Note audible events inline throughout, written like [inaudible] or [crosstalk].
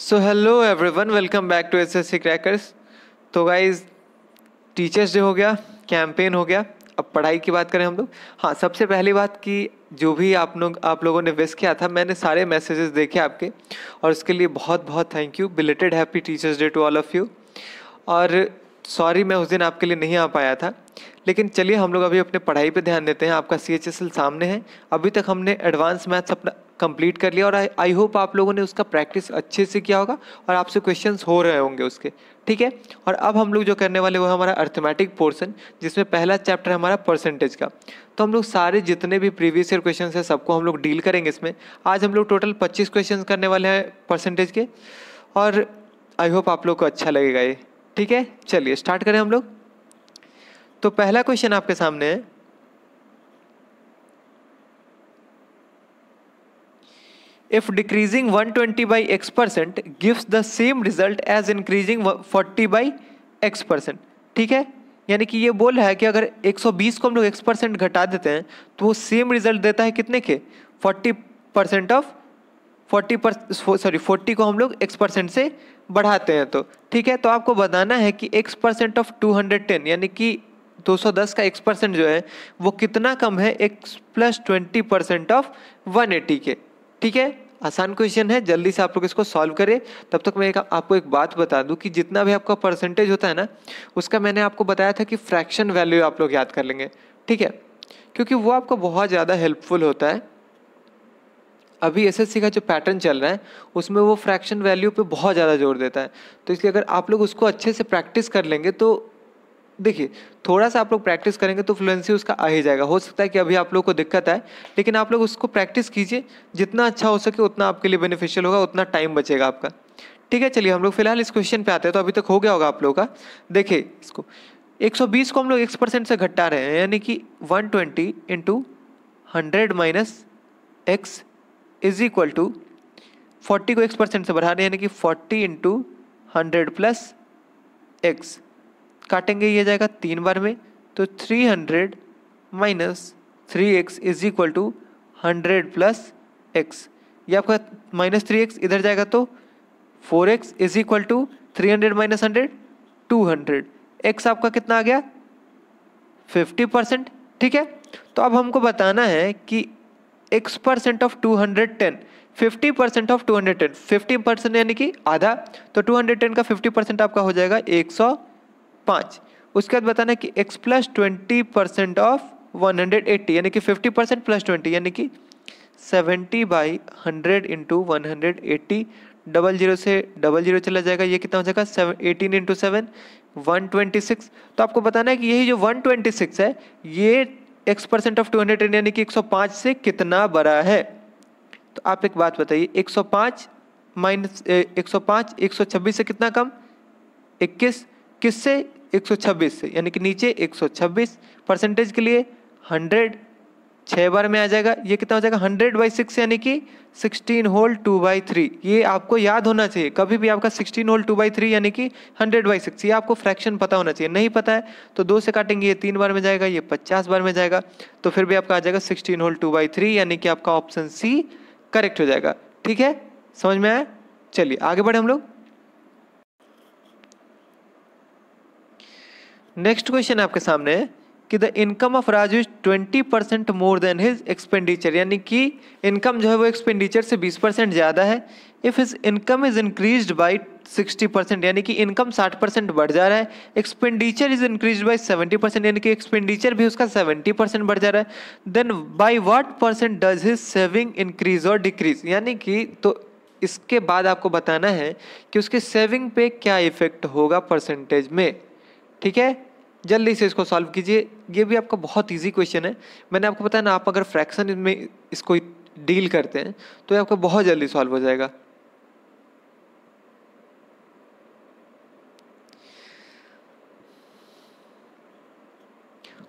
so hello everyone welcome back to S S C crackers तो guys teachers day हो गया campaign हो गया अब पढ़ाई की बात करें हम लोग हाँ सबसे पहली बात कि जो भी आप लोग आप लोगों ने विश किया था मैंने सारे मैसेजेस देखे आपके और उसके लिए बहुत बहुत thank you belated happy teachers day to all of you और सॉरी मैं उस दिन आपके लिए नहीं आ पाया था लेकिन चलिए हम लोग अभी अपने पढ़ाई पे ध्यान देते हैं आपका सी सामने है अभी तक हमने एडवांस मैथ्स अपना कंप्लीट कर लिया और आई होप आप लोगों ने उसका प्रैक्टिस अच्छे से किया होगा और आपसे क्वेश्चन हो रहे होंगे उसके ठीक है और अब हम लोग जो करने वाले वो हमारा अर्थमेटिक पोर्सन जिसमें पहला चैप्टर हमारा परसेंटेज का तो हम लोग सारे जितने भी प्रीवियस ईयर क्वेश्चन हैं सबको हम लोग डील करेंगे इसमें आज हम लोग टोटल पच्चीस क्वेश्चन करने वाले हैं परसेंटेज के और आई होप आप लोग को अच्छा लगेगा ये ठीक है चलिए स्टार्ट करें हम लोग तो पहला क्वेश्चन आपके सामने है if decreasing 120 by x percent gives the same result as increasing 40 by x percent ठीक है यानी कि ये बोल रहा है कि अगर 120 को हम लोग x परसेंट घटा देते हैं तो वो सेम रिजल्ट देता है कितने के 40 परसेंट ऑफ 40 पर सॉरी 40 को हम लोग x परसेंट से बढ़ाते हैं तो ठीक है तो आपको बताना है कि x परसेंट ऑफ 210 यानी कि 210 का x परसेंट जो है वो कितना कम है x plus twenty percent of 180 के ठीक है आसान क्वेश्चन है जल्दी से आप लोग इसको सॉल्व करें तब तक मैं एक आपको एक बात बता दूं कि जितना भी आपका परसेंटेज होता है ना उसका मैंने आपको बताया था कि फ्रैक्शन वैल्यू आप लोग याद कर लेंगे ठीक है क्योंकि वो आपको बहुत ज़्यादा हेल्पफुल होता है अभी एसएससी का जो पैटर्न चल रहा है उसमें वो फ्रैक्शन वैल्यू पे बहुत ज़्यादा जोर देता है तो इसलिए अगर आप लोग उसको अच्छे से प्रैक्टिस कर लेंगे तो देखिए थोड़ा सा आप लोग प्रैक्टिस करेंगे तो फ्लुएंसी उसका आ ही जाएगा हो सकता है कि अभी आप लोग को दिक्कत आए लेकिन आप लोग उसको प्रैक्टिस कीजिए जितना अच्छा हो सके उतना आपके लिए बेनिफिशियल होगा उतना टाइम बचेगा आपका ठीक है चलिए हम लोग फिलहाल इस क्वेश्चन पे आते हैं तो अभी तक हो गया होगा आप लोगों का देखिए इसको 120 को हम लोग एक्स परसेंट से घटा रहे हैं यानी कि 120 twenty into hundred minus x is equal to forty को एक्स परसेंट से बढ़ा रहे हैं यानी कि forty into hundred plus x काटेंगे ये जाएगा तीन बार में तो three hundred minus three x is equal to hundred plus x ये आपका माइनस थ्री एक्स इधर जाएगा तो four x is equal to three hundred minus hundred two hundred x आपका कितना आ गया फिफ्टी परसेंट ठीक है तो अब हमको बताना है कि x percent of two hundred ten fifty percent of two hundred ten fifty percent यानी कि आधा तो टू हंड्रेड टेन का फिफ्टी परसेंट आपका हो जाएगा एक सौ पाँच उसके बाद बताना कि x plus twenty percent of one hundred eighty यानी कि फिफ्टी परसेंट प्लस ट्वेंटी यानी कि seventy by hundred into one hundred eighty double zero से डबल जीरो चला जाएगा ये कितना हो जाएगा eighteen into seven one twenty six तो आपको बताना है कि यही जो वन ट्वेंटी सिक्स है ये x percent of two hundred यानी कि एक सौ पाँच से कितना बड़ा है तो आप एक बात बताइए एक सौ पाँच माइनस एक सौ पाँच एक सौ छब्बीस से कितना कम इक्कीस किससे 126 से यानी कि नीचे 126 परसेंटेज के लिए 100 छः बार में आ जाएगा ये कितना हो जाएगा हंड्रेड बाई सिक्स यानी कि sixteen whole two by three ये आपको याद होना चाहिए कभी भी आपका sixteen whole two by three यानी कि हंड्रेड बाई सिक्स ये आपको फ्रैक्शन पता होना चाहिए नहीं पता है तो दो से काटेंगे ये तीन बार में जाएगा ये पचास बार में जाएगा तो फिर भी आपका आ जाएगा sixteen whole two by three यानी कि आपका ऑप्शन सी करेक्ट हो जाएगा ठीक है समझ में आया चलिए आगे बढ़े हम लोग नेक्स्ट क्वेश्चन आपके सामने है कि the income of Raju is twenty percent more than his expenditure यानी कि इनकम जो है वो एक्सपेंडिचर से बीस परसेंट ज़्यादा है if his income is increase by sixty percent यानी कि इनकम साठ परसेंट बढ़ जा रहा है expenditure is increase by seventy percent यानी कि एक्सपेंडिचर भी उसका सेवेंटी परसेंट बढ़ जा रहा है then by what percent does his saving increase और डिक्रीज यानी कि तो इसके बाद आपको बताना है कि उसके सेविंग पे क्या इफेक्ट होगा परसेंटेज में ठीक है जल्दी से इसको सॉल्व कीजिए ये भी आपका बहुत इजी क्वेश्चन है मैंने आपको बताया ना आप अगर फ्रैक्शन में इसको डील करते हैं तो ये आपका बहुत जल्दी सॉल्व हो जाएगा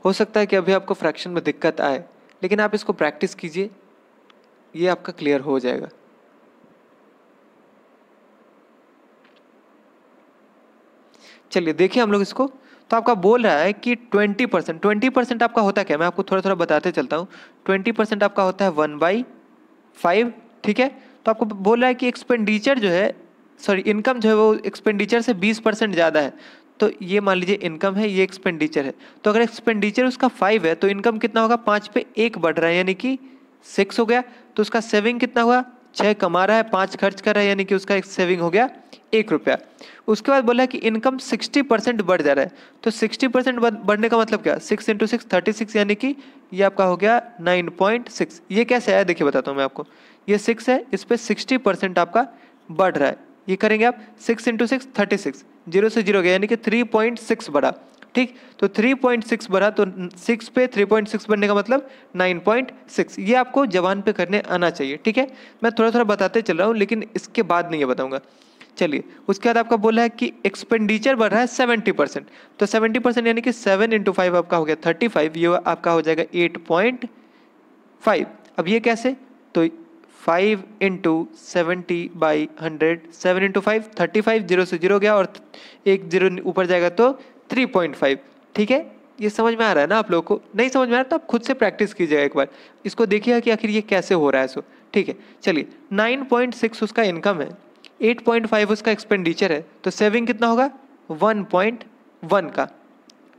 हो सकता है कि अभी आपको फ्रैक्शन में दिक्कत आए लेकिन आप इसको प्रैक्टिस कीजिए ये आपका क्लियर हो जाएगा चलिए देखिए हम लोग इसको तो आपका बोल रहा है कि ट्वेंटी परसेंट ट्वेंटी परसेंट आपका होता क्या मैं आपको थोड़ा थोड़ा बताते चलता हूँ ट्वेंटी परसेंट आपका होता है वन बाई फाइव ठीक है तो आपको बोल रहा है कि एक्सपेंडिचर जो है सॉरी इनकम जो है वो एक्सपेंडिचर से बीस परसेंट ज़्यादा है तो ये मान लीजिए इनकम है ये एक्सपेंडिचर है तो अगर एक्सपेंडिचर उसका फाइव है तो इनकम कितना होगा पाँच पे एक बढ़ रहा है यानी कि सिक्स हो गया तो उसका सेविंग कितना हुआ छः कमा रहा है पाँच खर्च कर रहा है यानी कि उसका एक सेविंग हो गया एक रुपया उसके बाद बोला कि इनकम 60 परसेंट बढ़ जा रहा है तो 60 परसेंट बढ़ने का मतलब क्या six into six thirty six यानी कि ये आपका हो गया 9.6 ये कैसे आया देखिए बताता हूँ मैं आपको ये सिक्स है इस पर सिक्सटी परसेंट आपका बढ़ रहा है ये करेंगे आप six into six thirty six zero से जीरो गया यानी कि थ्री पॉइंट सिक्स बढ़ा ठीक तो 3.6 बढ़ा तो 6 पे 3.6 बढ़ने का मतलब 9.6 ये आपको जवान पे करने आना चाहिए ठीक है मैं थोड़ा थोड़ा बताते चल रहा हूँ लेकिन इसके बाद नहीं ये बताऊँगा चलिए उसके बाद आपका बोला है कि एक्सपेंडिचर बढ़ रहा है सेवेंटी परसेंट तो सेवेंटी परसेंट यानी कि सेवन इंटू फाइव आपका हो गया थर्टी फाइव ये आपका हो जाएगा एट पॉइंट फाइव अब ये कैसे तो five into seventy by hundred seven into five thirty five zero से जीरो गया और एक जीरो ऊपर जाएगा तो थ्री पॉइंट फाइव ठीक है ये समझ में आ रहा है ना आप लोगों को नहीं समझ में आ रहा तो आप खुद से प्रैक्टिस कीजिएगा एक बार इसको देखिएगा कि आखिर ये कैसे हो रहा है सो ठीक है चलिए नाइन पॉइंट सिक्स उसका इनकम है 8.5 उसका एक्सपेंडिचर है तो सेविंग कितना होगा 1.1 का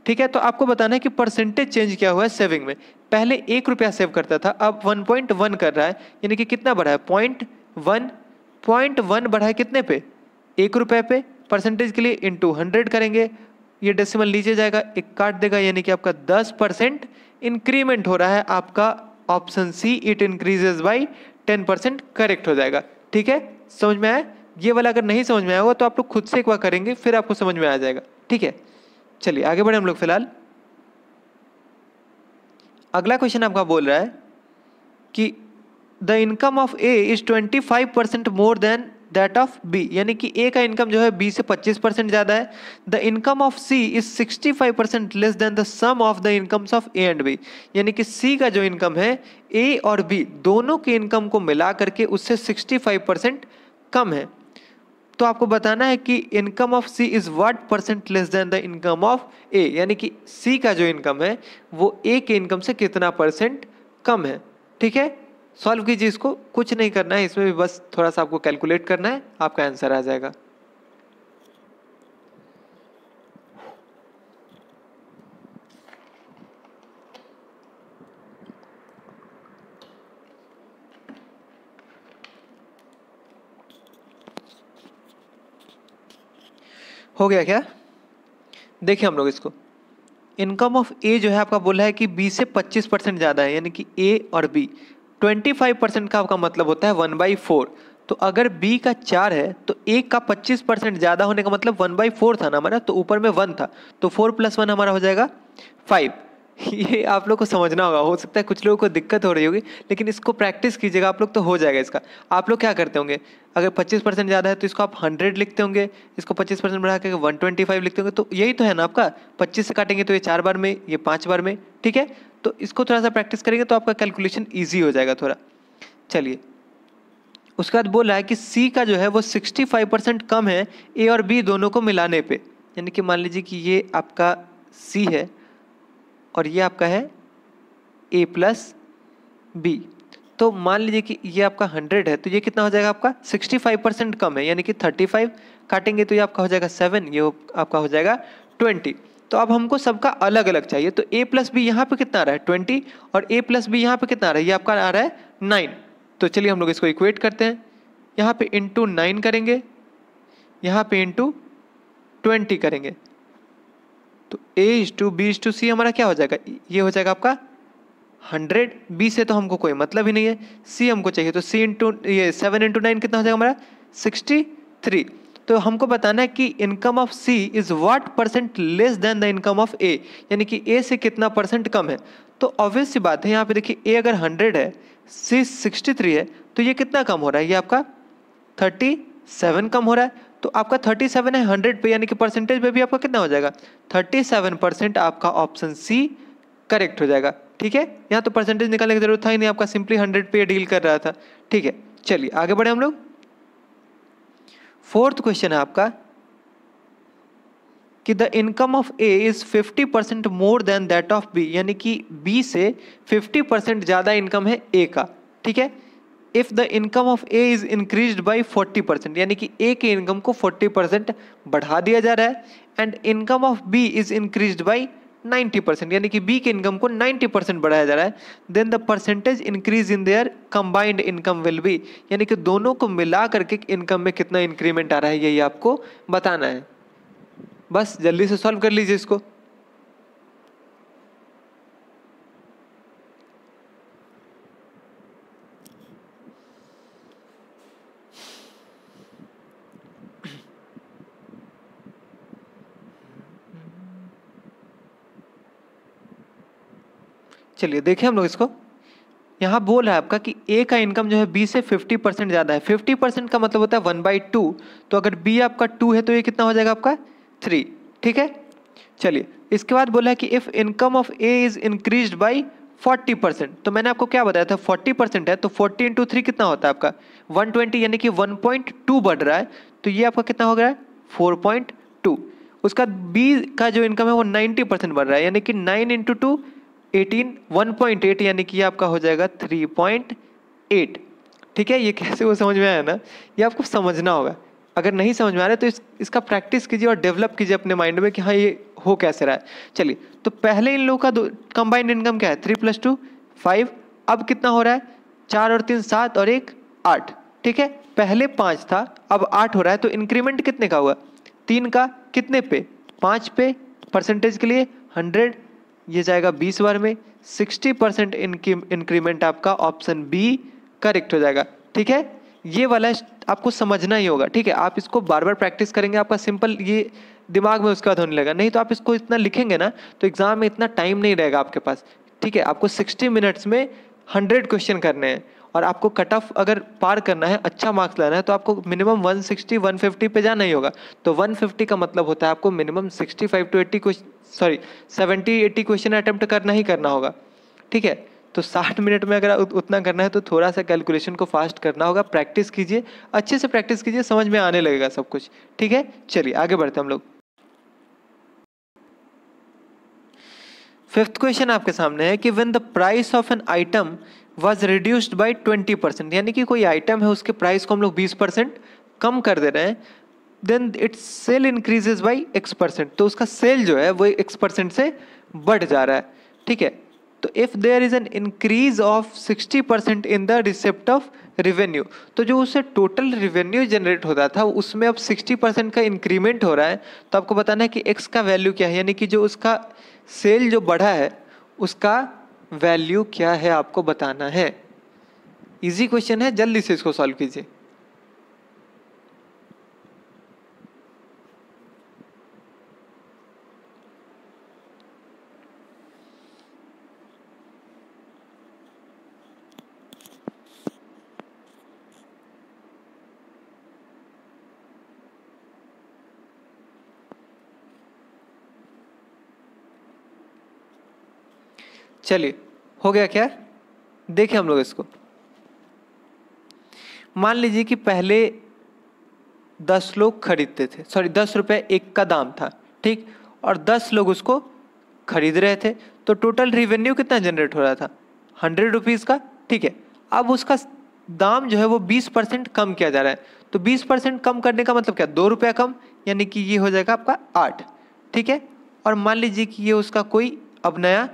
ठीक है तो आपको बताना है कि परसेंटेज चेंज क्या हुआ है सेविंग में पहले एक रुपया सेव करता था अब 1.1 कर रहा है यानी कि कितना बढ़ा है पॉइंट वन पॉइंट वन बढ़ा है कितने पे एक रुपये पे परसेंटेज के लिए इंटू हंड्रेड करेंगे ये डेसिमल नीचे जाएगा एक काट देगा यानी कि आपका दस परसेंट इंक्रीमेंट हो रहा है आपका option C it increases by ten percent correct हो जाएगा ठीक है समझ में आया ये वाला अगर नहीं समझ में आएगा तो आप लोग खुद से एक बार करेंगे फिर आपको समझ में आ जाएगा ठीक है चलिए आगे बढ़े हम लोग फिलहाल अगला क्वेश्चन आपका बोल रहा है कि the income of A is twenty five percent more than that of B यानी कि ए का इनकम जो है बी से 25 परसेंट ज़्यादा है the income of C is 65 percent less than the sum of the incomes of A and B यानी कि सी का जो इनकम है ए और बी दोनों के इनकम को मिला करके उससे 65 परसेंट कम है तो आपको बताना है कि income of C is what percent less than the income of A यानी कि सी का जो इनकम है वो ए के इनकम से कितना परसेंट कम है ठीक है सॉल्व कीजिए इसको कुछ नहीं करना है इसमें भी बस थोड़ा सा आपको कैलकुलेट करना है आपका आंसर आ जाएगा हो गया क्या देखिए हम लोग इसको इनकम ऑफ ए जो है आपका बोला है कि बी से 25 परसेंट ज़्यादा है यानी कि ए और बी 25 परसेंट का आपका मतलब होता है वन बाई फोर तो अगर बी का चार है तो ए का 25 परसेंट ज़्यादा होने का मतलब वन बाई फोर था ना हमारा तो ऊपर में वन था तो फोर प्लस वन हमारा हो जाएगा फाइव [laughs] ये आप लोग को समझना होगा हो सकता है कुछ लोगों को दिक्कत हो रही होगी लेकिन इसको प्रैक्टिस कीजिएगा आप लोग तो हो जाएगा इसका आप लोग क्या करते होंगे अगर 25 परसेंट ज़्यादा है तो इसको आप 100 लिखते होंगे इसको 25 परसेंट बढ़ा के 125 लिखते होंगे तो यही तो है ना आपका 25 से काटेंगे तो ये चार बार में ये पाँच बार में ठीक है तो इसको थोड़ा सा प्रैक्टिस करेंगे तो आपका कैलकुलेशन ईजी हो जाएगा थोड़ा चलिए उसके बाद बोल रहा है कि सी का जो है वो सिक्सटी परसेंट कम है ए और बी दोनों को मिलाने पर यानी कि मान लीजिए कि ये आपका सी है और ये आपका है ए प्लस बी तो मान लीजिए कि ये आपका हंड्रेड है तो ये कितना हो जाएगा आपका सिक्सटी फाइव परसेंट कम है यानी कि थर्टी फाइव काटेंगे तो ये आपका हो जाएगा सेवन ये आपका हो जाएगा ट्वेंटी तो अब हमको सबका अलग अलग चाहिए तो ए प्लस बी यहाँ पर कितना आ रहा है ट्वेंटी और ए प्लस बी यहाँ पर कितना आ रहा है ये आपका आ रहा है नाइन तो चलिए हम लोग इसको इक्वेट करते हैं यहाँ पर इंटू नाइन करेंगे यहाँ पे इंटू ट्वेंटी करेंगे तो A is to B is to C हमारा क्या हो जाएगा ये हो जाएगा आपका हंड्रेड बी से तो हमको कोई मतलब ही नहीं है सी हमको चाहिए तो सी इंटू ये सेवन इंटू नाइन कितना हो जाएगा हमारा सिक्सटी थ्री तो हमको बताना है कि income of C is what percent less than the income of A यानी कि ए से कितना परसेंट कम है तो ऑब्वियस सी बात है यहाँ पे देखिए ए अगर हंड्रेड है सी सिक्सटी थ्री है तो ये कितना कम हो रहा है ये आपका थर्टी सेवन कम हो रहा है तो आपका 37 है 100 पे यानी कि परसेंटेज पे भी आपका कितना हो जाएगा 37 परसेंट आपका ऑप्शन सी करेक्ट हो जाएगा ठीक है यहाँ तो परसेंटेज निकालने की जरूरत था ही नहीं आपका सिंपली हंड्रेड पे डील कर रहा था ठीक है चलिए आगे बढ़े हम लोग फोर्थ क्वेश्चन है आपका कि the income of A is 50 percent more than that of B यानी कि बी से 50 परसेंट ज़्यादा इनकम है ए का ठीक है if the income of A is increase by forty percent यानी कि ए के इनकम को फोर्टी परसेंट बढ़ा दिया जा रहा है and income of B is increase by ninety percent यानी कि बी के इनकम को नाइन्टी परसेंट बढ़ाया जा रहा है then the percentage increase in their combined income will be यानी कि दोनों को मिला करके इनकम में कितना इंक्रीमेंट आ रहा है यही आपको बताना है बस जल्दी से सॉल्व कर लीजिए इसको चलिए देखिए हम लोग इसको यहाँ बोल है आपका कि ए का इनकम जो है बी से 50 परसेंट ज़्यादा है 50 परसेंट का मतलब होता है वन बाई टू तो अगर बी आपका टू है तो ये कितना हो जाएगा आपका थ्री ठीक है चलिए इसके बाद बोला है कि if income of A is increase by forty percent तो मैंने आपको क्या बताया था फोर्टी परसेंट है तो फोर्टी इंटू थ्री कितना होता है आपका वन ट्वेंटी यानी कि वन पॉइंट टू बढ़ रहा है तो ये आपका कितना हो गया है फोर पॉइंट टू उसका बी का जो इनकम है वो नाइन्टी परसेंट बढ़ रहा है यानी कि nine into two eighteen one point eight यानी कि आपका हो जाएगा थ्री पॉइंट एट ठीक है ये कैसे वो समझ में आया ना ये आपको समझना होगा अगर नहीं समझ में आ रहा है तो इस, इसका प्रैक्टिस कीजिए और डेवलप कीजिए अपने माइंड में कि हाँ ये हो कैसे रहा है चलिए तो पहले इन लोगों का दो कंबाइंड इनकम क्या है थ्री प्लस टू फाइव अब कितना हो रहा है चार और तीन सात और एक आठ ठीक है पहले पाँच था अब आठ हो रहा है तो इंक्रीमेंट कितने का हुआ तीन का कितने पे पाँच पे परसेंटेज के लिए हंड्रेड ये जाएगा बीस बार में सिक्सटी परसेंट इंक्रीमेंट आपका ऑप्शन बी करेक्ट हो जाएगा ठीक है ये वाला आपको समझना ही होगा ठीक है आप इसको बार बार प्रैक्टिस करेंगे आपका सिंपल ये दिमाग में उसके बाद होने लगेगा नहीं तो आप इसको इतना लिखेंगे ना तो एग्ज़ाम में इतना टाइम नहीं रहेगा आपके पास ठीक है आपको सिक्सटी मिनट्स में हंड्रेड क्वेश्चन करने हैं और आपको कट ऑफ अगर पार करना है अच्छा मार्क्स लाना है तो आपको मिनिमम 160 150 पे जाना ही होगा तो 150 का मतलब होता है आपको minimum 65 to 80 question sorry 70 80 question attempt करना ही करना होगा ठीक है तो 60 मिनट में अगर उतना करना है तो थोड़ा सा कैलकुलेशन को फास्ट करना होगा प्रैक्टिस कीजिए अच्छे से प्रैक्टिस कीजिए समझ में आने लगेगा सब कुछ ठीक है चलिए आगे बढ़ते हम लोग फिफ्थ क्वेश्चन आपके सामने है कि when the price of an item was reduced by twenty percent यानी कि कोई आइटम है उसके प्राइस को हम लोग बीस परसेंट कम कर दे रहे हैं then its sale increases by X percent तो उसका सेल जो है वो एक्स परसेंट से बढ़ जा रहा है ठीक है तो if there is an increase of sixty percent in the receipt of revenue तो जो उससे टोटल रिवेन्यू जनरेट होता था उसमें अब सिक्सटी परसेंट का इंक्रीमेंट हो रहा है तो आपको बताना है कि एक्स का वैल्यू क्या है यानी कि जो उसका सेल जो बढ़ा है उसका वैल्यू क्या है आपको बताना है इजी क्वेश्चन है जल्दी से इसको सॉल्व कीजिए चलिए हो गया क्या देखें हम लोग इसको मान लीजिए कि पहले दस लोग खरीदते थे सॉरी दस रुपये एक का दाम था ठीक और दस लोग उसको खरीद रहे थे तो टोटल रिवेन्यू कितना जनरेट हो रहा था हंड्रेड रुपीज़ का ठीक है अब उसका दाम जो है वो बीस परसेंट कम किया जा रहा है तो बीस परसेंट कम करने का मतलब क्या दो रुपया कम यानी कि ये हो जाएगा आपका आठ ठीक है और मान लीजिए कि ये उसका कोई अब नया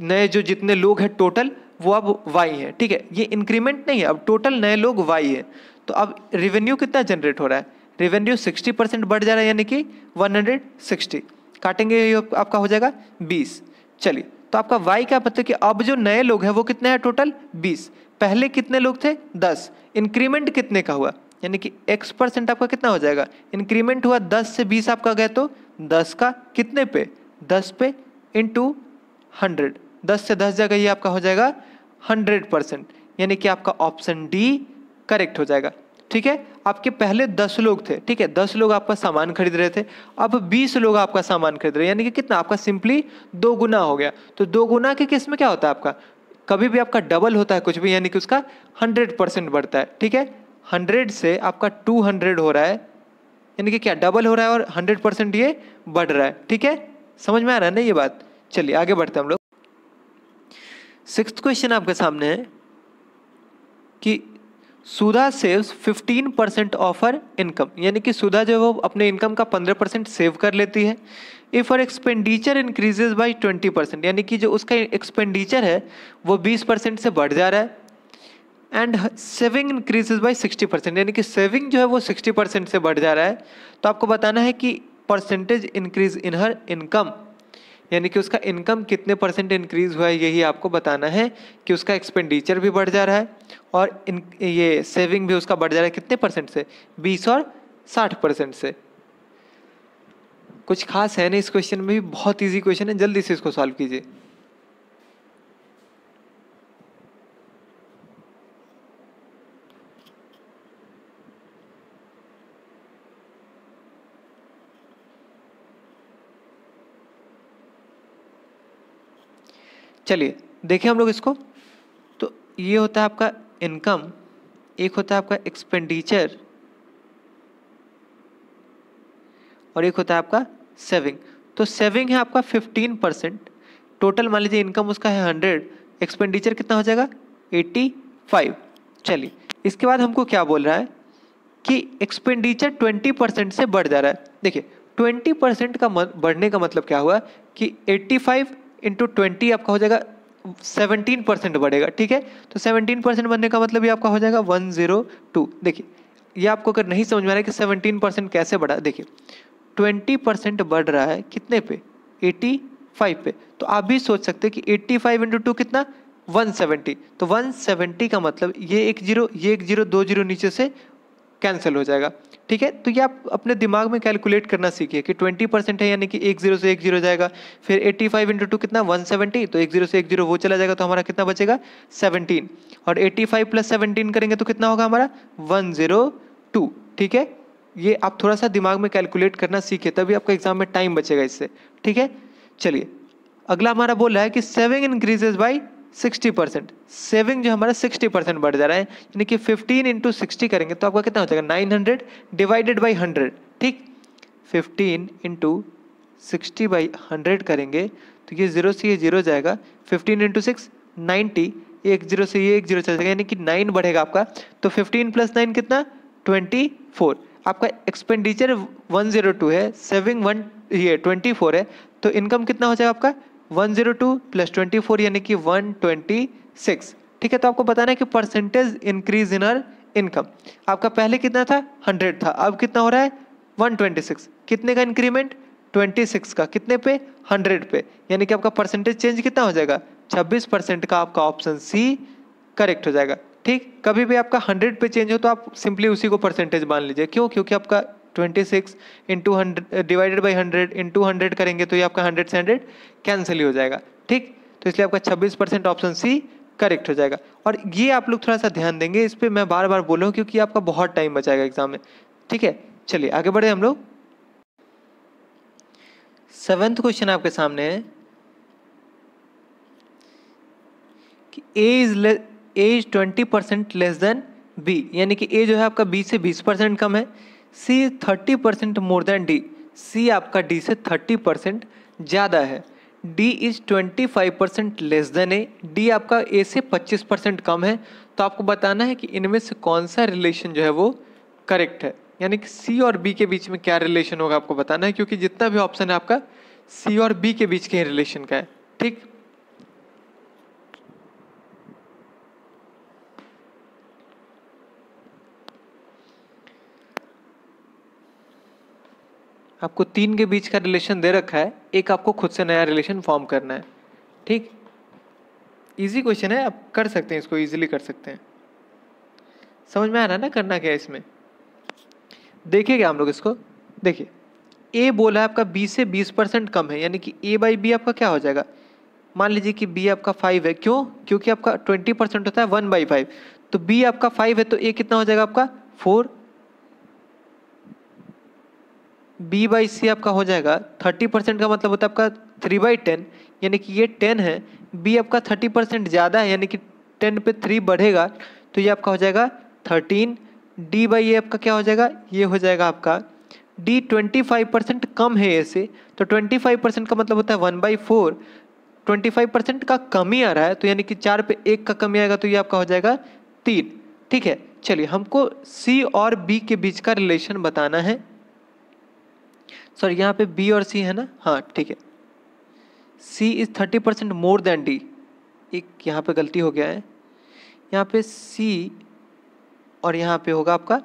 नए जो जितने लोग हैं टोटल वो अब वाई है ठीक है ये इंक्रीमेंट नहीं है अब टोटल नए लोग वाई है तो अब रेवेन्यू कितना जनरेट हो रहा है रेवेन्यू सिक्सटी परसेंट बढ़ जा रहा है यानी कि वन हंड्रेड सिक्सटी काटेंगे ये आपका हो जाएगा बीस चलिए तो आपका वाई पता है कि अब जो नए लोग हैं वो कितने हैं टोटल बीस पहले कितने लोग थे दस इंक्रीमेंट कितने का हुआ यानी कि एक्स परसेंट आपका कितना हो जाएगा इंक्रीमेंट हुआ दस से बीस आपका गए तो दस का कितने पे दस पे टू हंड्रेड दस से दस जगह ये आपका हो जाएगा हंड्रेड परसेंट यानी कि आपका ऑप्शन डी करेक्ट हो जाएगा ठीक है आपके पहले दस लोग थे ठीक है दस लोग आपका सामान खरीद रहे थे अब बीस लोग आपका सामान खरीद रहे हैं यानी कि कितना आपका सिंपली दो गुना हो गया तो दो गुना के किस में क्या होता है आपका कभी भी आपका डबल होता है कुछ भी यानी कि उसका हंड्रेड परसेंट बढ़ता है ठीक है हंड्रेड से आपका टू हंड्रेड हो रहा है यानी कि क्या डबल हो रहा है और हंड्रेड परसेंट ये बढ़ रहा है ठीक है समझ में आ रहा है ना ये बात चलिए आगे बढ़ते हैं हम लोग सिक्स क्वेश्चन आपके सामने है कि Sudha saves 15 percent of her income यानी कि सुधा जो है वो अपने इनकम का 15 परसेंट सेव कर लेती है if her expenditure increases by 20 percent यानी कि जो उसका एक्सपेंडिचर है वो 20 परसेंट से बढ़ जा रहा है and saving increases by 60 percent यानी कि सेविंग जो है वो 60 परसेंट से बढ़ जा रहा है तो आपको बताना है कि percentage increase in her income यानी कि उसका इनकम कितने परसेंट इंक्रीज हुआ है यही आपको बताना है कि उसका एक्सपेंडिचर भी बढ़ जा रहा है और इन ये सेविंग भी उसका बढ़ जा रहा है कितने परसेंट से बीस और साठ परसेंट से कुछ खास है नहीं इस क्वेश्चन में भी बहुत इजी क्वेश्चन है जल्दी से इसको सॉल्व कीजिए चलिए देखिए हम लोग इसको तो ये होता है आपका इनकम एक होता है आपका एक्सपेंडिचर और एक होता है आपका सेविंग तो सेविंग है आपका फिफ्टीन परसेंट टोटल मान लीजिए इनकम उसका है हंड्रेड एक्सपेंडिचर कितना हो जाएगा एट्टी फाइव चलिए इसके बाद हमको क्या बोल रहा है कि एक्सपेंडिचर ट्वेंटी परसेंट से बढ़ जा रहा है देखिए ट्वेंटी परसेंट का बढ़ने का मतलब क्या हुआ कि एट्टी फाइव इंटू ट्वेंटी आपका हो जाएगा सेवनटीन परसेंट बढ़ेगा ठीक है तो सेवनटीन परसेंट बनने का मतलब ये आपका हो जाएगा वन जीरो टू देखिए ये आपको अगर नहीं समझ में आ रहा है कि सेवनटीन परसेंट कैसे बढ़ा देखिए ट्वेंटी परसेंट बढ़ रहा है कितने पे एटी फाइव पे तो आप भी सोच सकते हैं कि एट्टी फाइव इंटू टू कितना वन सेवेंटी तो वन सेवेंटी का मतलब ये एक जीरो ये एक जीरो दो जीरो नीचे से कैंसिल हो जाएगा ठीक है तो ये आप अपने दिमाग में कैलकुलेट करना सीखिए कि 20 परसेंट है यानी कि एक जीरो से एक जीरो जाएगा फिर 85 फाइव इंटू टू कितना 170 तो एक जीरो से एक जीरो वो चला जाएगा तो हमारा कितना बचेगा 17 और 85 फाइव प्लस सेवनटीन करेंगे तो कितना होगा हमारा 102 ठीक है ये आप थोड़ा सा दिमाग में कैलकुलेट करना सीखिए तभी आपका एग्जाम में टाइम बचेगा इससे ठीक है चलिए अगला हमारा बोल रहा है कि saving increases by sixty percent saving जो हमारा सिक्सटी परसेंट बढ़ जा रहा है यानी कि फिफ्टीन इंटू सिक्सटी करेंगे तो आपका कितना हो जाएगा nine hundred divided by hundred ठीक fifteen into sixty by hundred करेंगे तो ये जीरो से ये जीरो जाएगा फिफ्टीन इंटू सिक्स नाइन्टी एक जीरो से ये एक जीरो चल जाएगा यानी कि नाइन बढ़ेगा आपका तो फिफ्टीन प्लस नाइन कितना ट्वेंटी फोर आपका एक्सपेंडिचर वन जीरो टू है सेविंग वन ये ट्वेंटी फोर है तो इनकम कितना हो जाएगा आपका one zero two plus twenty four यानी कि वन ट्वेंटी सिक्स ठीक है तो आपको बताना है कि percentage increase in our income आपका पहले कितना था हंड्रेड था अब कितना हो रहा है वन ट्वेंटी सिक्स कितने का इंक्रीमेंट ट्वेंटी सिक्स का कितने पे हंड्रेड पे यानी कि आपका परसेंटेज चेंज कितना हो जाएगा छब्बीस परसेंट का आपका ऑप्शन सी करेक्ट हो जाएगा ठीक कभी भी आपका हंड्रेड पे चेंज हो तो आप सिंपली उसी को परसेंटेज मान लीजिए क्यों क्योंकि आपका twenty six into hundred divided by hundred into hundred करेंगे तो ये आपका हंड्रेड से हंड्रेड कैंसिल ही हो जाएगा ठीक तो इसलिए आपका छब्बीस परसेंट ऑप्शन सी करेक्ट हो जाएगा और ये आप लोग थोड़ा सा ध्यान देंगे इस पर मैं बार बार बोल रहा हूँ क्योंकि आपका बहुत टाइम बचाएगा एग्जाम में ठीक है चलिए आगे बढ़े हम लोग सेवेंथ क्वेश्चन आपके सामने है कि A is A as twenty percent less than B यानी कि ए जो है आपका बी से बीस परसेंट कम है C thirty percent more than D C आपका डी से थर्टी परसेंट ज़्यादा है D is twenty five percent less than A D आपका ए से पच्चीस परसेंट कम है तो आपको बताना है कि इनमें से कौन सा रिलेशन जो है वो करेक्ट है यानी कि सी और बी के बीच में क्या रिलेशन होगा आपको बताना है क्योंकि जितना भी ऑप्शन है आपका सी और बी के बीच के रिलेशन का है ठीक आपको तीन के बीच का रिलेशन दे रखा है एक आपको खुद से नया रिलेशन फॉर्म करना है ठीक इजी क्वेश्चन है आप कर सकते हैं इसको इजीली कर सकते हैं समझ में आ रहा है ना करना क्या है इसमें देखिए क्या हम लोग इसको देखिए ए बोला है आपका बी से बीस परसेंट कम है यानी कि ए बाई बी आपका क्या हो जाएगा मान लीजिए कि बी आपका फाइव है क्यों क्योंकि आपका ट्वेंटी परसेंट होता है वन बाई फाइव तो बी आपका फाइव है तो ए कितना हो जाएगा आपका फोर बी बाई सी आपका हो जाएगा थर्टी परसेंट का मतलब होता है आपका थ्री बाई टेन यानी कि ये टेन है बी आपका थर्टी परसेंट ज़्यादा है यानी कि टेन पे थ्री बढ़ेगा तो ये आपका हो जाएगा थर्टीन डी बाई ये आपका क्या हो जाएगा ये हो जाएगा आपका डी ट्वेंटी फाइव परसेंट कम है ऐसे से तो ट्वेंटी फाइव परसेंट का मतलब होता है one by four twenty five percent का कमी आ रहा है तो यानी कि चार पे एक का कमी आएगा तो ये आपका हो जाएगा तीन ठीक है चलिए हमको सी और बी के बीच का रिलेशन बताना है सॉरी यहाँ पे बी और सी है ना हाँ ठीक है C is thirty percent more than D एक यहाँ पे गलती हो गया है यहाँ पे सी और यहाँ पे होगा आपका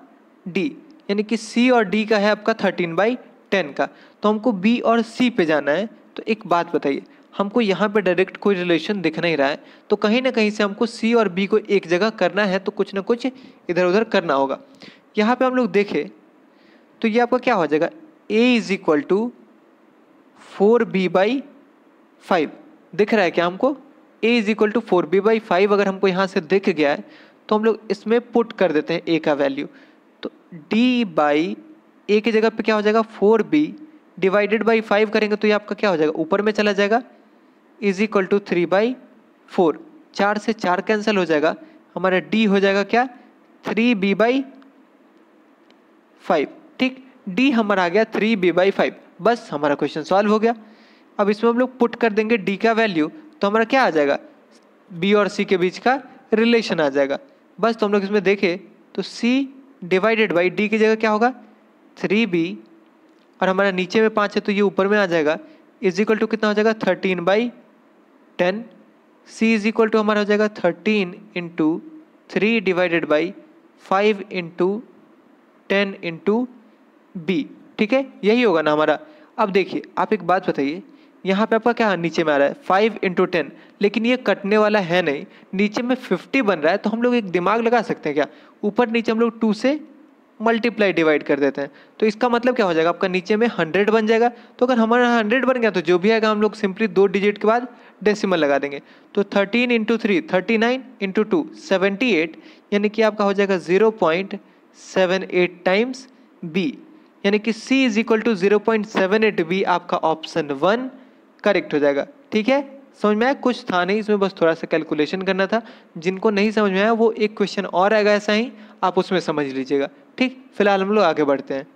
डी यानी कि सी और डी का है आपका थर्टीन बाई टेन का तो हमको बी और सी पे जाना है तो एक बात बताइए हमको यहाँ पे डायरेक्ट कोई रिलेशन दिख नहीं रहा है तो कहीं ना कहीं से हमको सी और बी को एक जगह करना है तो कुछ ना कुछ इधर उधर करना होगा यहाँ पे हम लोग देखें तो ये आपका क्या हो जाएगा A is equal to four B by five दिख रहा है क्या हमको A is equal to four B by five अगर हमको यहाँ से दिख गया है तो हम लोग इसमें पुट कर देते हैं ए का वैल्यू तो डी बाई ए की जगह पे क्या हो जाएगा four B divided by five करेंगे तो ये आपका क्या हो जाएगा ऊपर में चला जाएगा is equal to three by four चार से चार कैंसिल हो जाएगा हमारा डी हो जाएगा क्या थ्री बी बाई फाइव ठीक डी हमारा आ गया थ्री बी बाई फाइव बस हमारा क्वेश्चन सॉल्व हो गया अब इसमें हम लोग पुट कर देंगे डी का वैल्यू तो हमारा क्या आ जाएगा बी और सी के बीच का रिलेशन आ जाएगा बस तो हम लोग इसमें देखें तो सी डिवाइडेड बाई डी की जगह क्या होगा थ्री बी और हमारा नीचे में पाँच है तो ये ऊपर में आ जाएगा इज इक्वल टू कितना हो जाएगा thirteen by ten C is equal to हमारा हो जाएगा thirteen into three divided by five into ten into B ठीक है यही होगा ना हमारा अब देखिए आप एक बात बताइए यहाँ पे आपका क्या नीचे में आ रहा है फाइव इंटू टेन लेकिन ये कटने वाला है नहीं नीचे में फिफ्टी बन रहा है तो हम लोग एक दिमाग लगा सकते हैं क्या ऊपर नीचे हम लोग टू से मल्टीप्लाई डिवाइड कर देते हैं तो इसका मतलब क्या हो जाएगा आपका नीचे में हंड्रेड बन जाएगा तो अगर हमारा हंड्रेड बन गया तो जो भी आएगा हम लोग सिंपली दो डिजिट के बाद डेसिमल लगा देंगे तो thirteen into three thirty nine into two seventy eight यानी कि आपका हो जाएगा zero point seven eight times B यानी कि C is equal to zero point seven eight B आपका ऑप्शन वन करेक्ट हो जाएगा ठीक है समझ में आया कुछ था नहीं इसमें बस थोड़ा सा कैलकुलेशन करना था जिनको नहीं समझ में आया वो एक क्वेश्चन और आएगा ऐसा ही आप उसमें समझ लीजिएगा ठीक फिलहाल हम लोग आगे बढ़ते हैं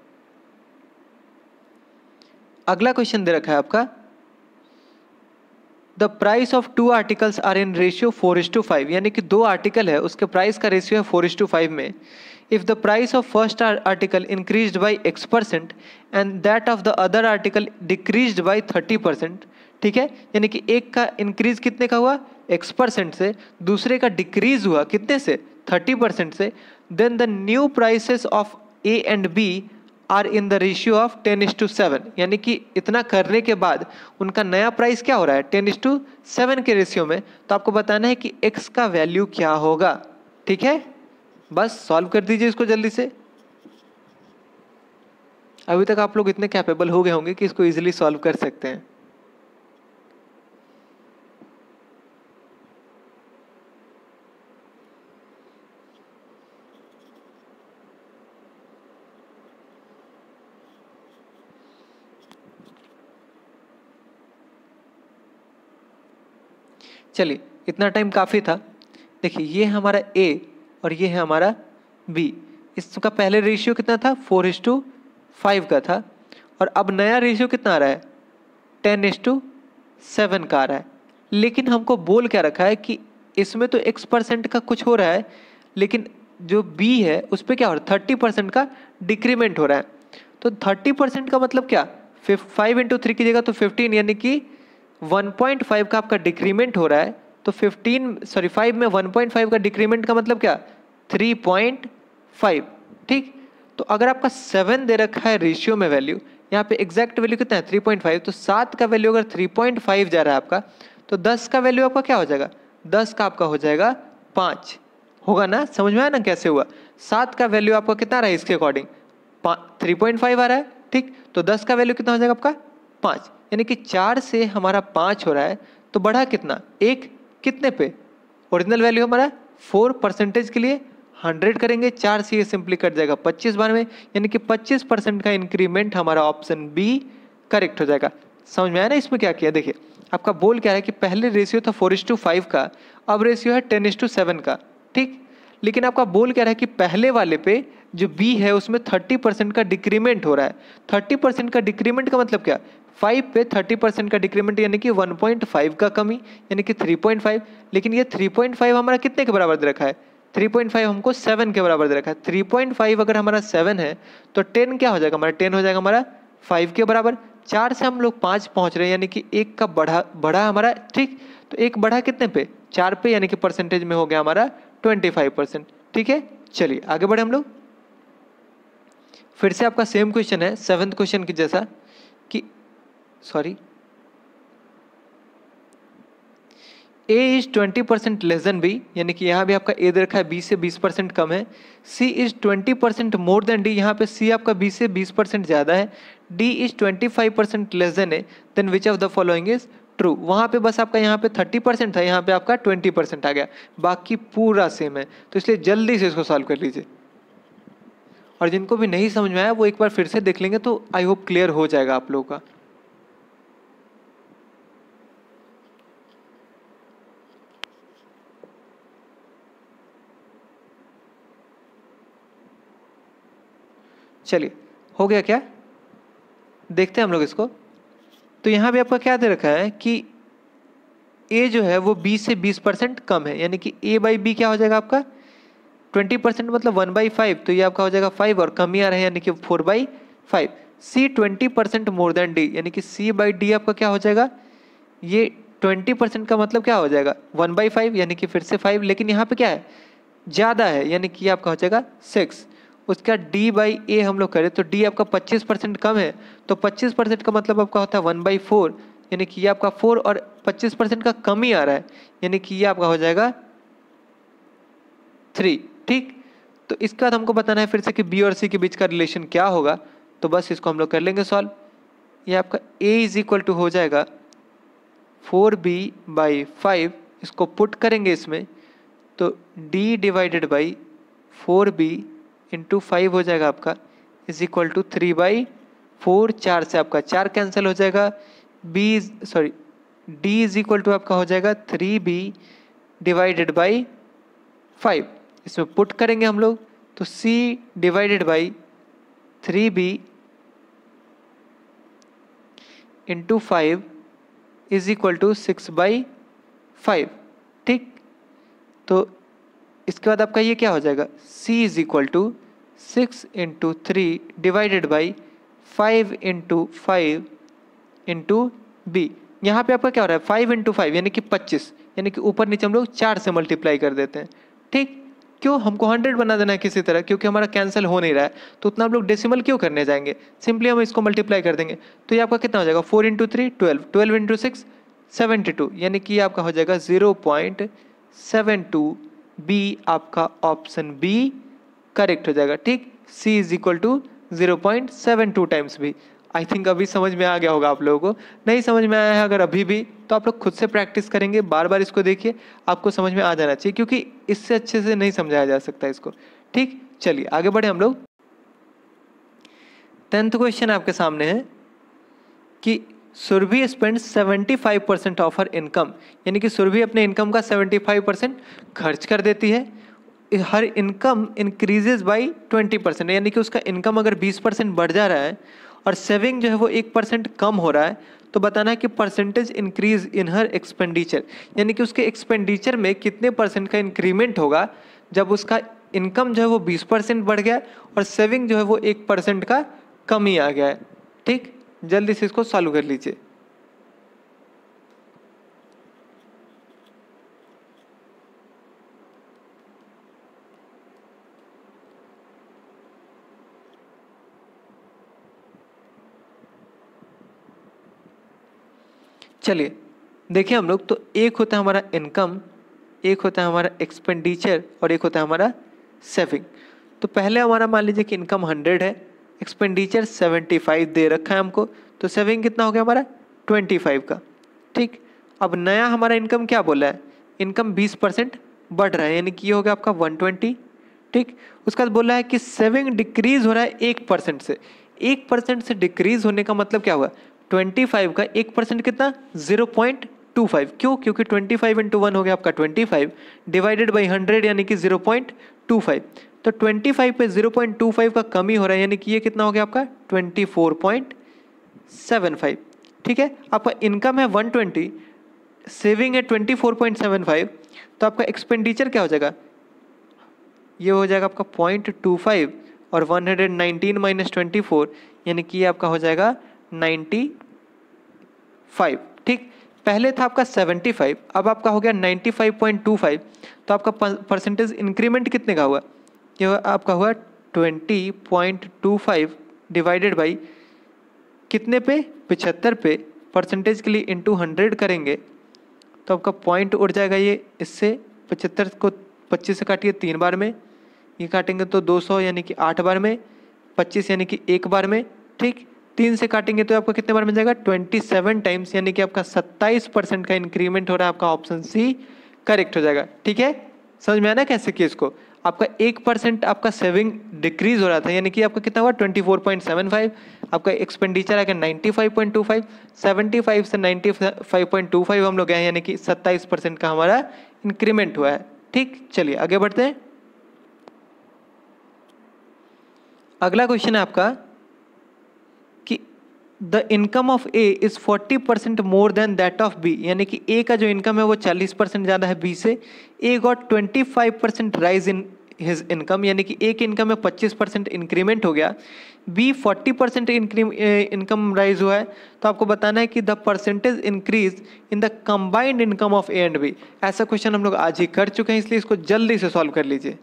अगला क्वेश्चन दे रखा है आपका the price of two articles are in ratio four is to five यानी कि दो आर्टिकल है उसके प्राइस का रेशियो है फोर इज टू फाइव में if the price of first article increased by x percent and that of the other article decrease by thirty percent ठीक है यानी कि एक का इंक्रीज कितने का हुआ एक्स परसेंट से दूसरे का डिक्रीज हुआ कितने से थर्टी परसेंट से then the new prices of A and B are in the ratio of ten is to seven यानी कि इतना करने के बाद उनका नया प्राइस क्या हो रहा है टेन इज टू सेवन के रेशियो में तो आपको बताना है कि एक्स का वैल्यू क्या होगा ठीक है बस सॉल्व कर दीजिए इसको जल्दी से अभी तक आप लोग इतने कैपेबल हो गए होंगे कि इसको इजीली सॉल्व कर सकते हैं चलिए इतना टाइम काफ़ी था देखिए ये हमारा ए और ये है हमारा बी इसका पहले रेशियो कितना था फोर इज टू फाइव का था और अब नया रेशियो कितना आ रहा है टेन इज टू सेवन का आ रहा है लेकिन हमको बोल क्या रखा है कि इसमें तो एक्स परसेंट का कुछ हो रहा है लेकिन जो बी है उस पर क्या हो रहा है थर्टी परसेंट का डिक्रीमेंट हो रहा है तो थर्टी परसेंट का मतलब क्या फाइव इंटू थ्री कीजिएगा तो फिफ्टीन यानी कि वन पॉइंट फाइव का आपका डिक्रीमेंट हो रहा है तो फिफ्टीन सॉरी फाइव में वन पॉइंट फाइव का डिक्रीमेंट का मतलब क्या थ्री पॉइंट फाइव ठीक तो अगर आपका सेवन दे रखा है रेशियो में वैल्यू यहाँ पे एग्जैक्ट वैल्यू कितना है थ्री पॉइंट फाइव तो सात का वैल्यू अगर थ्री पॉइंट फाइव जा रहा है आपका तो दस का वैल्यू आपका क्या हो जाएगा दस का आपका हो जाएगा पाँच होगा ना समझ में आया ना कैसे हुआ सात का वैल्यू आपका कितना रहा है इसके अकॉर्डिंग थ्री पॉइंट फाइव आ रहा है ठीक तो दस का वैल्यू कितना हो जाएगा आपका पाँच यानी कि चार से हमारा पाँच हो रहा है तो बढ़ा कितना एक कितने पे ओरिजिनल वैल्यू हमारा फोर परसेंटेज के लिए हंड्रेड करेंगे चार से ये सिंपली कट जाएगा पच्चीस बार में यानी कि पच्चीस परसेंट का इंक्रीमेंट हमारा ऑप्शन बी करेक्ट हो जाएगा समझ में आया ना इसमें क्या किया देखिए आपका बोल क्या है कि पहले रेशियो था फोर टू फाइव का अब रेशियो है टेन टू सेवन का ठीक लेकिन आपका बोल क्या है कि पहले वाले पे जो बी है उसमें थर्टी परसेंट का डिक्रीमेंट हो रहा है थर्टी परसेंट का डिक्रीमेंट का मतलब क्या फाइव पे थर्टी परसेंट का डिक्रीमेंट यानी कि वन पॉइंट फाइव का कमी यानी कि थ्री पॉइंट फाइव लेकिन ये थ्री पॉइंट फाइव हमारा कितने के बराबर दे रखा है 3.5 हमको 7 के बराबर दे रखा है 3.5 अगर हमारा 7 है तो 10 क्या हो जाएगा हमारा 10 हो जाएगा हमारा 5 के बराबर चार से हम लोग पाँच पहुँच रहे हैं यानी कि एक का बढ़ा बढ़ा हमारा ठीक तो एक बढ़ा कितने पे चार पे यानी कि परसेंटेज में हो गया हमारा 25 परसेंट ठीक है चलिए आगे बढ़े हम लोग फिर से आपका सेम क्वेश्चन है सेवन्थ क्वेश्चन की जैसा कि sorry A is twenty percent less than B यानी कि यहाँ भी आपका ए दे रखा है बी से बीस परसेंट कम है C is twenty percent more than D यहाँ पे सी आपका बी से बीस परसेंट ज़्यादा है D is twenty five percent less than है then which of the following is true वहाँ पे बस आपका यहाँ पे थर्टी परसेंट था यहाँ पे आपका ट्वेंटी परसेंट आ गया बाकी पूरा सेम है तो इसलिए जल्दी से इसको सॉल्व कर लीजिए और जिनको भी नहीं समझ में आया वो एक बार फिर से देख लेंगे तो आई होप क्लियर हो जाएगा आप लोगों का चलिए हो गया क्या देखते हैं हम लोग इसको तो यहाँ भी आपका क्या दे रखा है कि ए जो है वो बी से बीस परसेंट कम है यानी कि ए बाई बी क्या हो जाएगा आपका ट्वेंटी परसेंट मतलब वन बाई फाइव तो ये आपका हो जाएगा फाइव और कम ही आ रहा है यानी कि four by five C twenty percent more than D यानी कि सी बाई डी आपका क्या हो जाएगा ये ट्वेंटी परसेंट का मतलब क्या हो जाएगा वन बाई फाइव यानी कि फिर से फाइव लेकिन यहाँ पे क्या है ज़्यादा है यानी कि आपका हो जाएगा सिक्स उसका डी बाई ए हम लोग करें तो डी आपका 25 परसेंट कम है तो 25 परसेंट का मतलब आपका होता है वन बाई फोर यानी कि ये आपका फोर और 25 परसेंट का कम ही आ रहा है यानी कि ये आपका हो जाएगा थ्री ठीक तो इसके बाद हमको बताना है फिर से कि बी और सी के बीच का रिलेशन क्या होगा तो बस इसको हम लोग कर लेंगे सॉल्व ये आपका ए इज इक्वल टू हो जाएगा फोर बी बाई फाइव इसको पुट करेंगे इसमें तो D divided by four B into five हो जाएगा आपका is equal to three by four चार से आपका चार कैंसिल हो जाएगा B sorry D is equal to आपका हो जाएगा three B divided by five इसमें पुट करेंगे हम लोग तो C divided by three B into five is equal to six by five ठीक तो इसके बाद आपका ये क्या हो जाएगा c is equal to six into three divided by five into five into B यहाँ पर आपका क्या हो रहा है फाइव इंटू फाइव यानी कि पच्चीस यानी कि ऊपर नीचे हम लोग चार से मल्टीप्लाई कर देते हैं ठीक क्यों हमको हंड्रेड बना देना है किसी तरह क्योंकि हमारा कैंसिल हो नहीं रहा है तो उतना हम लोग डेसिमल क्यों करने जाएंगे सिंपली हम इसको मल्टीप्लाई कर देंगे तो ये आपका कितना हो जाएगा four into three twelve twelve into six seventy two यानी कि आपका हो जाएगा zero point seven two B आपका ऑप्शन बी करेक्ट हो जाएगा ठीक C is equal to zero point seven two times भी आई थिंक अभी समझ में आ गया होगा आप लोगों को नहीं समझ में आया है अगर अभी भी तो आप लोग खुद से प्रैक्टिस करेंगे बार बार इसको देखिए आपको समझ में आ जाना चाहिए क्योंकि इससे अच्छे से नहीं समझाया जा सकता इसको ठीक चलिए आगे बढ़े हम लोग टेंथ क्वेश्चन आपके सामने है कि Surabhi spend 75 percent of her income यानी कि सुरभि अपने इनकम का 75 परसेंट खर्च कर देती है her income increases by 20 percent यानी कि उसका इनकम अगर 20 परसेंट बढ़ जा रहा है और सेविंग जो है वो एक परसेंट कम हो रहा है तो बताना है कि percentage increase in her expenditure यानी कि उसके एक्सपेंडिचर में कितने परसेंट का इंक्रीमेंट होगा जब उसका इनकम जो है वो बीस परसेंट बढ़ गया और सेविंग जो है वो एक परसेंट का कमी आ गया है ठीक जल्दी से इसको सॉल्व कर लीजिए चलिए देखिए हम लोग तो एक होता है हमारा इनकम एक होता है हमारा एक्सपेंडिचर और एक होता है हमारा सेविंग तो पहले हमारा मान लीजिए कि इनकम हंड्रेड है एक्सपेंडिचर सेवेंटी फाइव दे रखा है हमको तो सेविंग कितना हो गया हमारा ट्वेंटी फाइव का ठीक अब नया हमारा इनकम क्या बोला है इनकम बीस परसेंट बढ़ रहा है यानी कि ये हो गया आपका वन ट्वेंटी ठीक उसके बाद बोला है कि सेविंग डिक्रीज हो रहा है एक परसेंट से एक परसेंट से डिक्रीज होने का मतलब क्या हुआ ट्वेंटी फाइव का एक परसेंट कितना जीरो पॉइंट टू फाइव क्यों क्योंकि ट्वेंटी फाइव इंटू वन हो गया आपका twenty five divided by hundred यानी कि जीरो पॉइंट टू फाइव तो 25 पे 0.25 का कमी हो रहा है यानी कि ये कितना हो गया आपका 24.75 ठीक है आपका इनकम है 120 सेविंग है 24.75 तो आपका एक्सपेंडिचर क्या हो जाएगा ये हो जाएगा आपका पॉइंट टू फाइव और one hundred nineteen minus twenty four यानी कि ये आपका हो जाएगा नाइन्टी फाइव ठीक पहले था आपका सेवेंटी फाइव अब आपका हो गया ninety five point two five तो आपका परसेंटेज इंक्रीमेंट कितने का हुआ ये आपका हुआ twenty point two five divided by कितने पे पिछहत्तर पे परसेंटेज के लिए इंटू हंड्रेड करेंगे तो आपका पॉइंट उड़ जाएगा ये इससे पचहत्तर को पच्चीस से काटिए तीन बार में ये काटेंगे तो दो सौ यानी कि आठ बार में पच्चीस यानी कि एक बार में ठीक तीन से काटेंगे तो आपका कितने बार मिल जाएगा ट्वेंटी सेवन टाइम्स यानी कि आपका सत्ताईस परसेंट का इंक्रीमेंट हो रहा है आपका ऑप्शन सी करेक्ट हो जाएगा ठीक है समझ में आना कैसे किया इसको आपका एक परसेंट आपका सेविंग डिक्रीज हो रहा था यानी कि आपका कितना हुआ twenty four point seven five आपका एक्सपेंडिचर आ गया ninety five point two five seventy five से ninety five point two five हम लोग गए हैं यानी कि सत्ताईस परसेंट का हमारा इंक्रीमेंट हुआ है ठीक चलिए आगे बढ़ते हैं अगला क्वेश्चन है आपका the income of A is forty percent more than that of B यानी कि ए का जो इनकम है वो चालीस परसेंट ज़्यादा है बी से A got twenty five percent rise in his income यानी कि ए के इनकम में पच्चीस परसेंट इंक्रीमेंट हो गया B forty percent income rise हुआ है तो आपको बताना है कि the percentage increase in the combined income of A and B ऐसा क्वेश्चन हम लोग आज ही कर चुके हैं इसलिए इसको जल्दी से सॉल्व कर लीजिए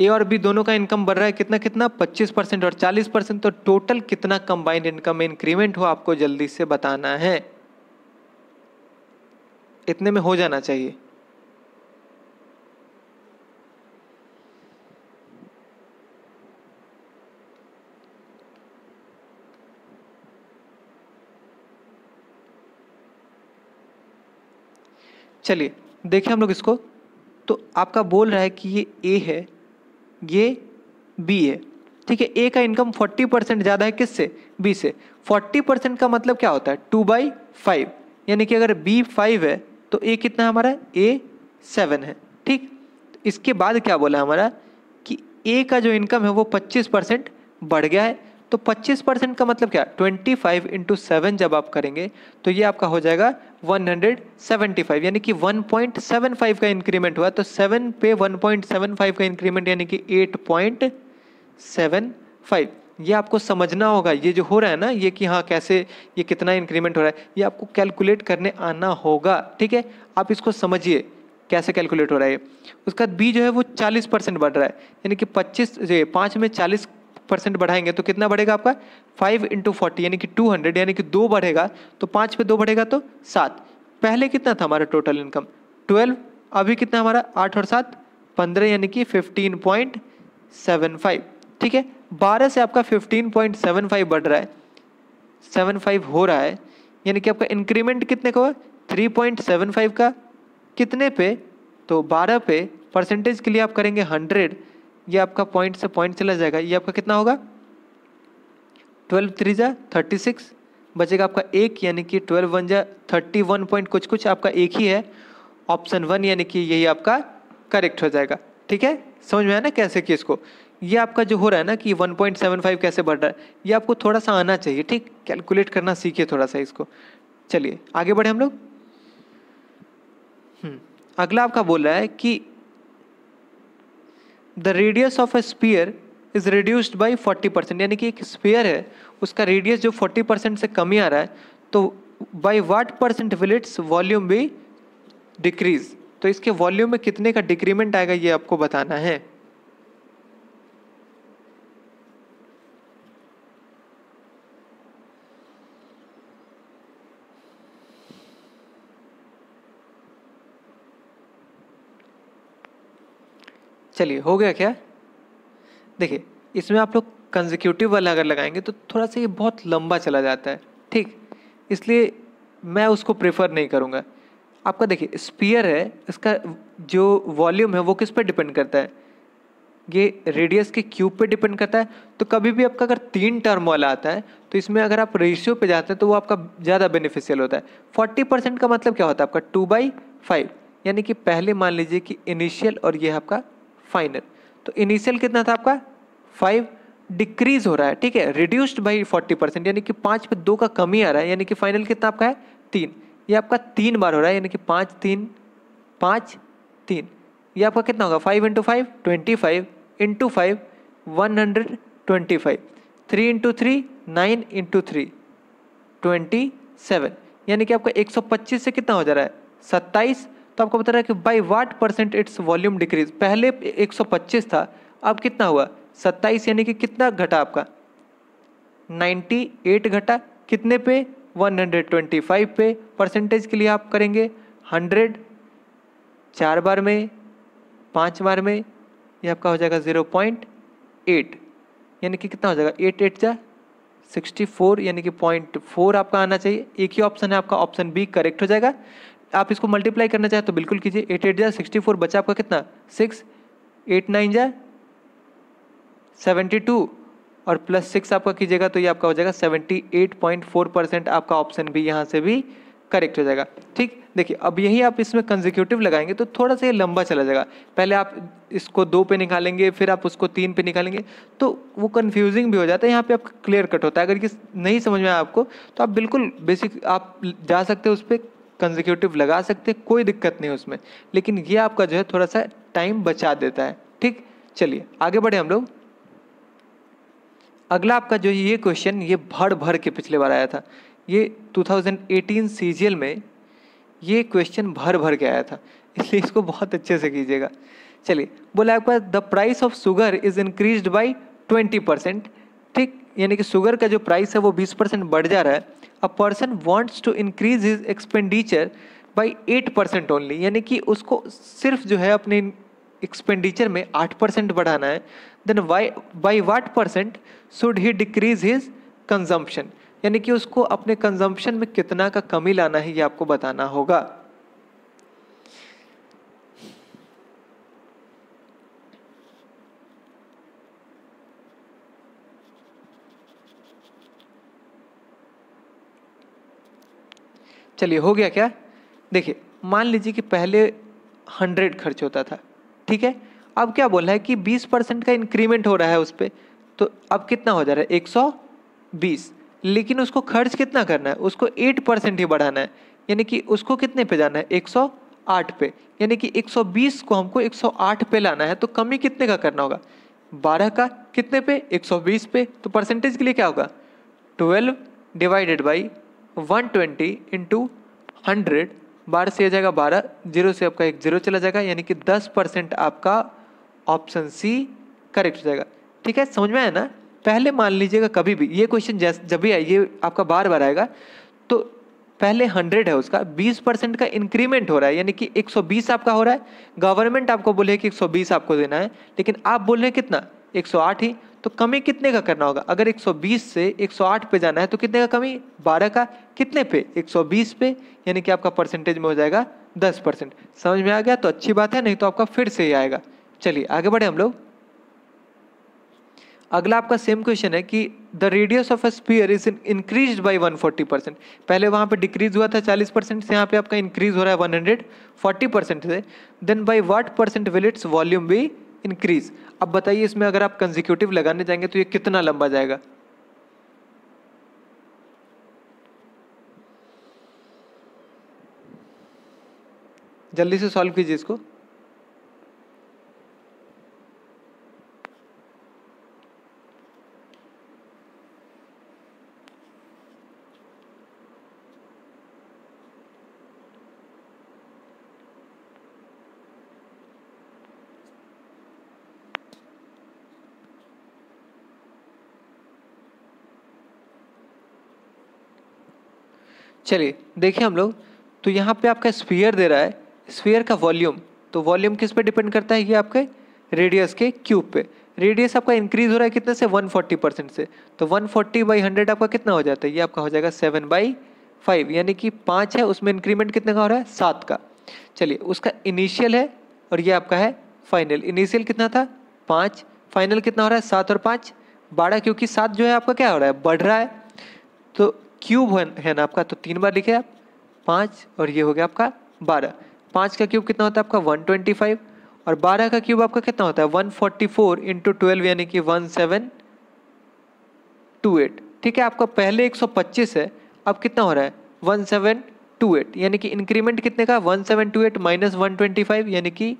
ए और बी दोनों का इनकम बढ़ रहा है कितना कितना 25 परसेंट और 40 परसेंट तो टोटल कितना कंबाइंड इनकम में इंक्रीमेंट हो आपको जल्दी से बताना है इतने में हो जाना चाहिए चलिए देखिए हम लोग इसको तो आपका बोल रहा है कि ये ए है ये बी है ठीक है ए का इनकम 40 परसेंट ज़्यादा है किससे बी से 40 परसेंट का मतलब क्या होता है टू बाई फाइव यानी कि अगर बी फाइव है तो ए कितना हमारा ए सेवन है ठीक इसके बाद क्या बोला हमारा कि ए का जो इनकम है वो 25 परसेंट बढ़ गया है तो 25 परसेंट का मतलब क्या 25 फाइव इंटू सेवन जब आप करेंगे तो ये आपका हो जाएगा 175 यानी कि 1.75 का इंक्रीमेंट हुआ तो 7 पे 1.75 का इंक्रीमेंट यानी कि 8.75 ये आपको समझना होगा ये जो हो रहा है ना ये कि हाँ कैसे ये कितना इंक्रीमेंट हो रहा है ये आपको कैलकुलेट करने आना होगा ठीक है आप इसको समझिए कैसे कैलकुलेट हो रहा है उसका बी जो है वो 40 परसेंट बढ़ रहा है यानी कि 25 पाँच में 40 परसेंट बढ़ाएंगे तो कितना बढ़ेगा आपका फाइव इंटू फोर्टी यानी कि टू हंड्रेड यानी कि दो बढ़ेगा तो पाँच पे दो बढ़ेगा तो सात पहले कितना था हमारा टोटल इनकम ट्वेल्व अभी कितना हमारा आठ और सात पंद्रह यानी कि फिफ्टीन पॉइंट सेवन फाइव ठीक है बारह से आपका फिफ्टीन पॉइंट सेवन फाइव बढ़ रहा है सेवन फाइव हो रहा है यानी कि आपका इंक्रीमेंट कितने का हुआ थ्री पॉइंट सेवन फाइव का कितने पे तो बारह पे परसेंटेज के लिए आप करेंगे हंड्रेड ये आपका पॉइंट से पॉइंट चला जाएगा ये आपका कितना होगा ट्वेल्व थ्री जा थर्टी सिक्स बचेगा आपका एक यानी कि ट्वेल्व वन जा थर्टी वन पॉइंट कुछ कुछ आपका एक ही है ऑप्शन वन यानी कि यही आपका करेक्ट हो जाएगा ठीक है समझ में आया ना कैसे कि इसको ये आपका जो हो रहा है ना कि 1.75 कैसे बढ़ रहा है ये आपको थोड़ा सा आना चाहिए ठीक कैलकुलेट करना सीखिए थोड़ा सा इसको चलिए आगे बढ़े हम लोग हम्म, अगला आपका बोल रहा है कि the radius of a sphere is reduced by forty percent यानी कि एक स्पीयर है उसका रेडियस जो फोर्टी परसेंट से कमी आ रहा है तो by what percent will its volume भी डिक्रीज तो इसके वॉल्यूम में कितने का डिक्रीमेंट आएगा ये आपको बताना है चलिए हो गया क्या देखिए इसमें आप लोग कंजिक्यूटिव वाला अगर लगाएंगे तो थोड़ा सा ये बहुत लंबा चला जाता है ठीक इसलिए मैं उसको प्रेफर नहीं करूँगा आपका देखिए स्पीयर है इसका जो वॉल्यूम है वो किस पर डिपेंड करता है ये रेडियस के क्यूब पे डिपेंड करता है तो कभी भी आपका अगर तीन टर्म वाला आता है तो इसमें अगर आप रेशियो पे जाते हैं तो वो आपका ज़्यादा बेनिफिशियल होता है फोर्टी परसेंट का मतलब क्या होता है आपका टू बाई फाइव यानी कि पहले मान लीजिए कि इनिशियल और ये आपका फाइनल तो इनिशियल कितना था आपका फाइव डिक्रीज हो रहा है ठीक है रिड्यूस्ड बाई फोर्टी परसेंट यानी कि पाँच पे दो का कमी आ रहा है यानी कि फाइनल कितना आपका है तीन ये आपका तीन बार हो रहा है यानी कि पाँच तीन पाँच तीन ये आपका कितना होगा five into five twenty five into five one hundred twenty five three into three nine into three twenty seven यानी कि आपका एक सौ पच्चीस से कितना हो जा रहा है सत्ताईस तो आपको बता रहा है कि by what percent its volume decrease पहले 125 था अब कितना हुआ 27 यानी कि कितना घटा आपका 98 घटा कितने पे 125 पे परसेंटेज के लिए आप करेंगे 100 चार बार में पांच बार में ये आपका हो जाएगा 0.8 यानी कि कितना हो जाएगा एट एट जा सिक्सटी फोर यानी कि पॉइंट फोर आपका आना चाहिए एक ही ऑप्शन है आपका ऑप्शन बी करेक्ट हो जाएगा आप इसको मल्टीप्लाई करना चाहें तो बिल्कुल कीजिए एट एट जाए सिक्सटी फोर बचा आपका कितना सिक्स एट नाइन जाए सेवेंटी टू और प्लस सिक्स आपका कीजिएगा तो ये आपका हो जाएगा seventy eight point four percent आपका ऑप्शन भी यहाँ से भी करेक्ट हो जाएगा ठीक देखिए अब यही आप इसमें कंजिक्यूटिव लगाएंगे तो थोड़ा सा ये लंबा चला जाएगा पहले आप इसको दो पे निकालेंगे फिर आप उसको तीन पे निकालेंगे तो वो कन्फ्यूजिंग भी हो जाता है यहाँ पे आपका क्लियर कट होता है अगर ये नहीं समझ में आया आपको तो आप बिल्कुल बेसिक आप जा सकते हो उस पर कंजिक्यूटिव लगा सकते हैं कोई दिक्कत नहीं उसमें लेकिन ये आपका जो है थोड़ा सा टाइम बचा देता है ठीक चलिए आगे बढ़े हम लोग अगला आपका जो ये क्वेश्चन ये भर भर के पिछले बार आया था ये 2018 सीजीएल में ये क्वेश्चन भर भर के आया था इसलिए इसको बहुत अच्छे से कीजिएगा चलिए बोला आपका the price of sugar is increase by twenty percent ठीक यानी कि शुगर का जो प्राइस है वो 20 परसेंट बढ़ जा रहा है a person wants to increase his expenditure by eight percent only यानी कि उसको सिर्फ जो है अपने एक्सपेंडिचर में आठ परसेंट बढ़ाना है then why by what percent should he decrease his consumption यानी कि उसको अपने कंजम्पशन में कितना का कमी लाना है ये आपको बताना होगा चलिए हो गया क्या देखिए मान लीजिए कि पहले हंड्रेड खर्च होता था ठीक है अब क्या बोल रहा है कि बीस परसेंट का इंक्रीमेंट हो रहा है उस पर तो अब कितना हो जा रहा है एक सौ बीस लेकिन उसको खर्च कितना करना है उसको एट परसेंट ही बढ़ाना है यानी कि उसको कितने पे जाना है एक सौ आठ पे यानी कि एक सौ बीस को हमको एक सौ आठ पे लाना है तो कमी कितने का करना होगा बारह का कितने पे एक सौ बीस पे तो परसेंटेज के लिए क्या होगा twelve divided by one twenty into hundred बारह से आ जाएगा बारह जीरो से आपका एक जीरो चला जाएगा यानी कि दस परसेंट आपका ऑप्शन सी करेक्ट हो जाएगा ठीक है समझ में आया ना पहले मान लीजिएगा कभी भी ये क्वेश्चन जैस जब भी आए ये आपका बार बार आएगा तो पहले हंड्रेड है उसका बीस परसेंट का इंक्रीमेंट हो रहा है यानी कि एक सौ बीस आपका हो रहा है गवर्नमेंट आपको बोले कि एक सौ बीस आपको देना है लेकिन आप बोल रहे हैं कितना एक सौ आठ ही तो कमी कितने का करना होगा अगर 120 से 108 पे जाना है तो कितने का कमी 12 का कितने पे 120 पे यानी कि आपका परसेंटेज में हो जाएगा 10 परसेंट समझ में आ गया तो अच्छी बात है नहीं तो आपका फिर से ही आएगा चलिए आगे बढ़े हम लोग अगला आपका सेम क्वेश्चन है कि the radius of a sphere is increase by one forty percent पहले वहाँ पे डिक्रीज हुआ था 40 परसेंट से यहाँ पे आपका इंक्रीज हो रहा है 140 परसेंट से then by what percent will its volume भी इंक्रीज अब बताइए इसमें अगर आप कंजिक्यूटिव लगाने जाएंगे तो ये कितना लंबा जाएगा जल्दी से सॉल्व कीजिए इसको चलिए देखिए हम लोग तो यहाँ पे आपका स्फीयर दे रहा है स्फीयर का वॉल्यूम तो वॉल्यूम किस पे डिपेंड करता है ये आपके रेडियस के क्यूब पे रेडियस आपका इंक्रीज हो रहा है कितने से 140 परसेंट से तो 140 फोर्टी बाई हंड्रेड आपका कितना हो जाता है ये आपका हो जाएगा सेवन बाई फाइव यानी कि पाँच है उसमें इंक्रीमेंट कितने का हो रहा है सात का चलिए उसका इनिशियल है और ये आपका है फाइनल इनिशियल कितना था पाँच फाइनल कितना हो रहा है सात और पाँच बारह क्योंकि सात जो है आपका क्या हो रहा है बढ़ रहा है तो क्यूब है ना आपका तो तीन बार लिखे आप पाँच और ये हो गया आपका बारह पाँच का क्यूब कितना होता है आपका वन ट्वेंटी फाइव और बारह का क्यूब आपका कितना होता है one forty four into twelve यानी कि वन सेवन टू एट ठीक है आपका पहले एक सौ पच्चीस है अब कितना हो रहा है वन सेवन टू एट यानी कि इंक्रीमेंट कितने का one seven two eight minus one twenty five यानी कि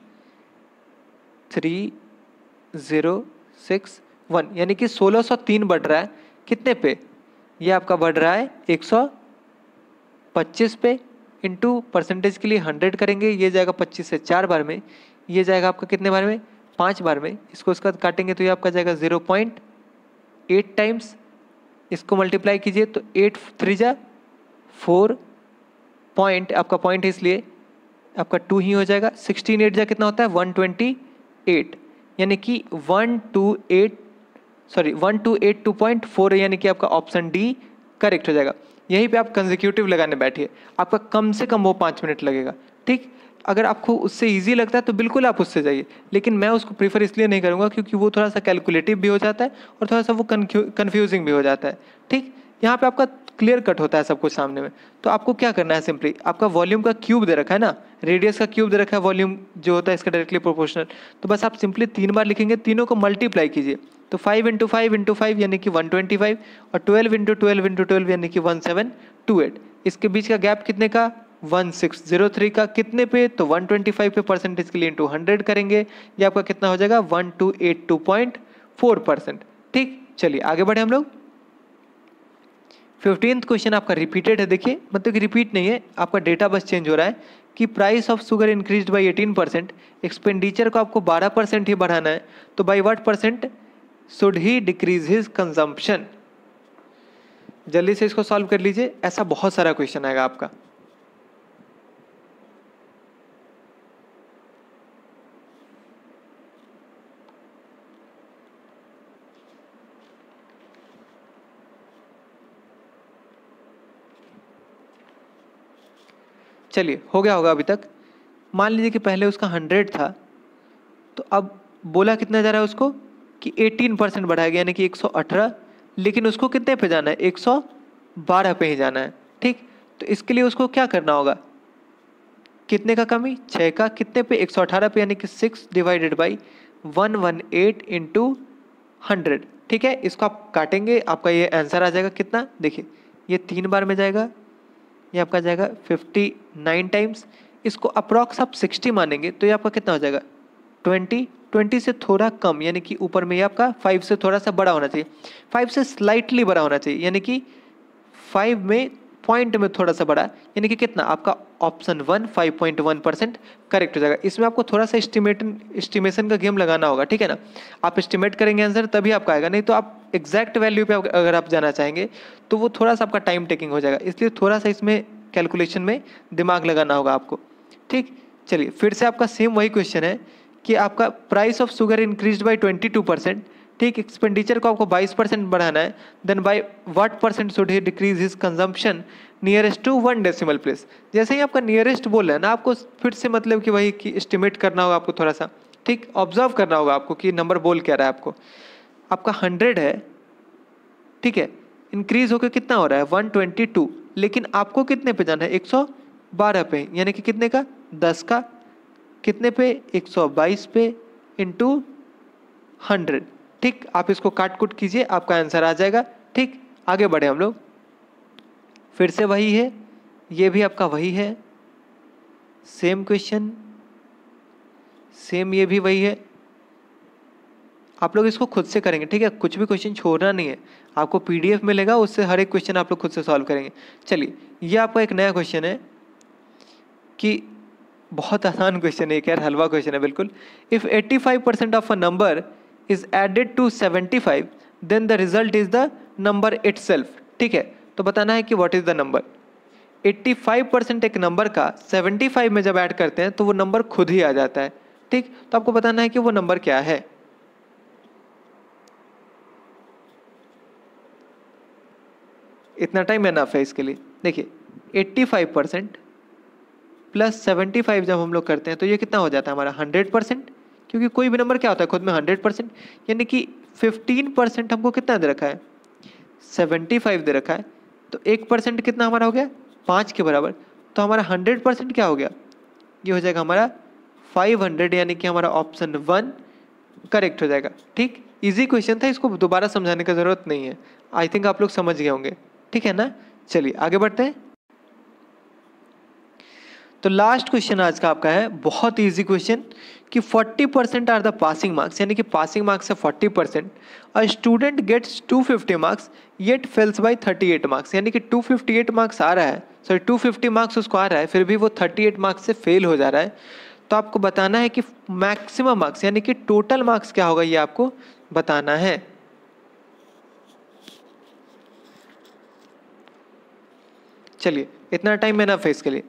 थ्री ज़ीरो सिक्स वन यानी कि सोलह सौ तीन बढ़ रहा है कितने पे ये आपका बढ़ रहा है 125 पे इंटू परसेंटेज के लिए 100 करेंगे ये जाएगा 25 से चार बार में ये जाएगा आपका कितने बार में पाँच बार में इसको उसके बाद काटेंगे तो ये आपका जाएगा ज़ीरो पॉइंट एट टाइम्स इसको मल्टीप्लाई कीजिए तो एट थ्री जा फोर पॉइंट आपका पॉइंट है इसलिए आपका टू ही हो जाएगा सिक्सटीन एट जा कितना होता है वन ट्वेंटी एट यानी कि one two eight sorry one two eight two point four यानी कि आपका ऑप्शन डी करेक्ट हो जाएगा यहीं पे आप कंजिक्यूटिव लगाने बैठिए आपका कम से कम वो पाँच मिनट लगेगा ठीक अगर आपको उससे ईजी लगता है तो बिल्कुल आप उससे जाइए लेकिन मैं उसको प्रीफर इसलिए नहीं करूँगा क्योंकि वो थोड़ा सा कैलकुलेटिव भी हो जाता है और थोड़ा सा वो कन्फ्यूजिंग भी हो जाता है ठीक यहाँ पर आपका क्लियर कट होता है सब कुछ सामने में तो आपको क्या करना है सिंपली आपका वॉल्यूम का क्यूब दे रखा है ना रेडियस का क्यूब दे रखा है वॉल्यूम जो होता है इसका डायरेक्टली प्रोपोर्शनल तो बस आप सिंपली तीन बार लिखेंगे तीनों को मल्टीप्लाई कीजिए तो five into five into five यानी कि वन ट्वेंटी फाइव और twelve into twelve into twelve यानी कि वन सेवन टू एट इसके बीच का गैप कितने का वन सिक्स जीरो थ्री का कितने पे तो वन ट्वेंटी फाइव पे परसेंटेज के लिए इंटू हंड्रेड करेंगे ये आपका कितना हो जाएगा one two eight two point four percent ठीक चलिए आगे बढ़े हम लोग फिफ्टीन क्वेश्चन आपका रिपीटेड है देखिए मतलब कि रिपीट नहीं है आपका डेटा बस चेंज हो रहा है कि price of sugar increase by eighteen percent expenditure को आपको बारह परसेंट ही बढ़ाना है तो by what percent should he decrease his consumption जल्दी से इसको सॉल्व कर लीजिए ऐसा बहुत सारा क्वेश्चन आएगा आपका चलिए हो गया होगा अभी तक मान लीजिए कि पहले उसका हंड्रेड था तो अब बोला कितना जा रहा है उसको कि 18 परसेंट बढ़ाया गया यानी कि 118 लेकिन उसको कितने पे जाना है 112 पे ही जाना है ठीक तो इसके लिए उसको क्या करना होगा कितने का कमी छः का कितने पे 118 पे यानी कि six divided by one one eight into hundred ठीक है इसको आप काटेंगे आपका ये आंसर आ जाएगा कितना देखिए ये तीन बार में जाएगा ये आपका जाएगा फिफ्टी नाइन टाइम्स इसको अप्रॉक्स आप सिक्सटी मानेंगे तो ये आपका कितना हो जाएगा ट्वेंटी ट्वेंटी से थोड़ा कम यानी कि ऊपर में ही आपका फाइव से थोड़ा सा बड़ा होना चाहिए फाइव से स्लाइटली बड़ा होना चाहिए यानी कि फाइव में पॉइंट में थोड़ा सा बड़ा यानी कि कितना आपका option one five point one percent correct हो जाएगा इसमें आपको थोड़ा सा इस्टीमेट इस्टीमेशन का गेम लगाना होगा ठीक है ना आप एस्टिमेट करेंगे आंसर तभी आपका आएगा नहीं तो आप एग्जैक्ट वैल्यू पे अगर आप जाना चाहेंगे तो वो थोड़ा सा आपका टाइम टेकिंग हो जाएगा इसलिए थोड़ा सा इसमें कैलकुलेशन में दिमाग लगाना होगा आपको ठीक चलिए फिर से आपका सेम वही क्वेश्चन है कि आपका price of sugar increase by twenty two percent ठीक एक्सपेंडिचर को आपको बाईस परसेंट बढ़ाना है then by what percent should he decrease his consumption nearest to one decimal place जैसे ही आपका नियरेस्ट बोल है ना आपको फिर से मतलब कि वही कि एस्टिमेट करना होगा आपको थोड़ा सा ठीक ऑब्जर्व करना होगा आपको कि नंबर बोल क्या रहा है आपको आपका हंड्रेड है ठीक है इंक्रीज होकर कितना हो रहा है वन ट्वेंटी टू लेकिन आपको कितने पे जाना है एक सौ बारह पे यानी कि कितने का दस का कितने पे 122 पे इंटू हंड्रेड ठीक आप इसको काट कुट कीजिए आपका आंसर आ जाएगा ठीक आगे बढ़े हम लोग फिर से वही है ये भी आपका वही है सेम क्वेश्चन सेम ये भी वही है आप लोग इसको खुद से करेंगे ठीक है कुछ भी क्वेश्चन छोड़ना नहीं है आपको पीडीएफ मिलेगा उससे हर एक क्वेश्चन आप लोग खुद से सॉल्व करेंगे चलिए ये आपका एक नया क्वेश्चन है कि बहुत आसान क्वेश्चन है यार हलवा क्वेश्चन है बिल्कुल if 85 percent of a number is added to 75 then the result is the number it ठीक है तो बताना है कि what is the number 85 percent एक नंबर का 75 में जब ऐड करते हैं तो वो नंबर खुद ही आ जाता है ठीक तो आपको बताना है कि वो नंबर क्या है इतना टाइम एनफ है इसके लिए देखिए 85 परसेंट प्लस सेवेंटी फाइव जब हम लोग करते हैं तो ये कितना हो जाता है हमारा हंड्रेड परसेंट क्योंकि कोई भी नंबर क्या होता है खुद में हंड्रेड परसेंट यानी कि फिफ्टीन परसेंट हमको कितना दे रखा है सेवेंटी फाइव दे रखा है तो एक परसेंट कितना हमारा हो गया पाँच के बराबर तो हमारा हंड्रेड परसेंट क्या हो गया ये हो जाएगा हमारा फाइव हंड्रेड यानी कि हमारा ऑप्शन वन करेक्ट हो जाएगा ठीक इजी क्वेश्चन था इसको दोबारा समझाने की ज़रूरत नहीं है आई थिंक आप लोग समझ गए होंगे ठीक है ना चलिए आगे बढ़ते हैं तो लास्ट क्वेश्चन आज का आपका है बहुत इजी क्वेश्चन कि 40 percent are the passing marks यानी कि पासिंग मार्क्स है 40 percent a student gets 250 marks yet fails by 38 marks यानी कि 258 मार्क्स आ रहा है सॉरी 250 मार्क्स उसको आ रहा है फिर भी वो 38 मार्क्स से फेल हो जा रहा है तो आपको बताना है कि मैक्सिमम मार्क्स यानी कि टोटल मार्क्स क्या होगा ये आपको बताना है चलिए इतना टाइम मैंने फेस के लिए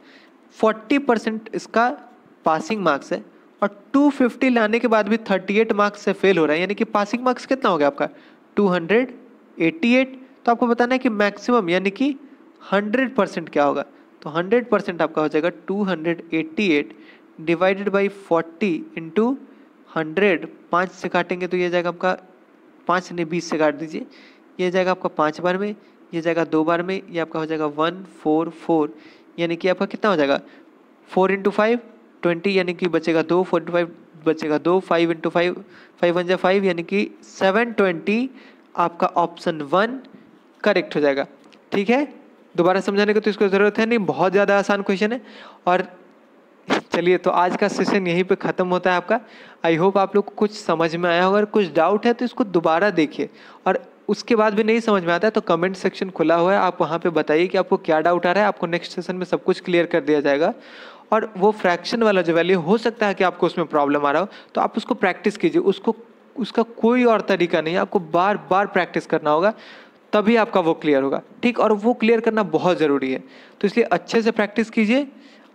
फोर्टी परसेंट इसका पासिंग मार्क्स है और 250 लाने के बाद भी 38 मार्क्स से फेल हो रहा है यानी कि पासिंग मार्क्स कितना हो गया आपका 288 तो आपको बताना है कि मैक्सिमम यानी कि 100 परसेंट क्या होगा तो 100 परसेंट आपका हो जाएगा 288 डिवाइडेड बाई 40 इंटू हंड्रेड पाँच से काटेंगे तो ये जाएगा आपका पाँच ने बीस से काट दीजिए ये जाएगा आपका पाँच बार में ये जाएगा दो बार में ये आपका हो जाएगा वन फोर फोर यानी कि आपका कितना हो जाएगा फोर इंटू फाइव ट्वेंटी यानी कि बचेगा दो फोर इंटू फाइव बचेगा दो five into five five one जो फाइव यानी कि सेवन ट्वेंटी आपका ऑप्शन वन करेक्ट हो जाएगा ठीक है दोबारा समझाने की तो इसको ज़रूरत है नहीं बहुत ज़्यादा आसान क्वेश्चन है और चलिए तो आज का सेशन यहीं पे ख़त्म होता है आपका आई होप आप लोग को कुछ समझ में आया होगा कुछ डाउट है तो इसको दोबारा देखिए और उसके बाद भी नहीं समझ में आता है तो कमेंट सेक्शन खुला हुआ है आप वहाँ पे बताइए कि आपको क्या डाउट आ रहा है आपको नेक्स्ट सेशन में सब कुछ क्लियर कर दिया जाएगा और वो फ्रैक्शन वाला जो वैल्यू हो सकता है कि आपको उसमें प्रॉब्लम आ रहा हो तो आप उसको प्रैक्टिस कीजिए उसको उसका कोई और तरीका नहीं है आपको बार बार प्रैक्टिस करना होगा तभी आपका वो क्लियर होगा ठीक और वो क्लियर करना बहुत ज़रूरी है तो इसलिए अच्छे से प्रैक्टिस कीजिए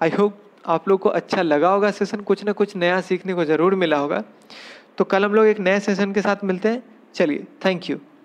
आई होप आप लोग को अच्छा लगा होगा सेशन कुछ ना कुछ नया सीखने को ज़रूर मिला होगा तो कल हम लोग एक नए सेशन के साथ मिलते हैं चलिए थैंक यू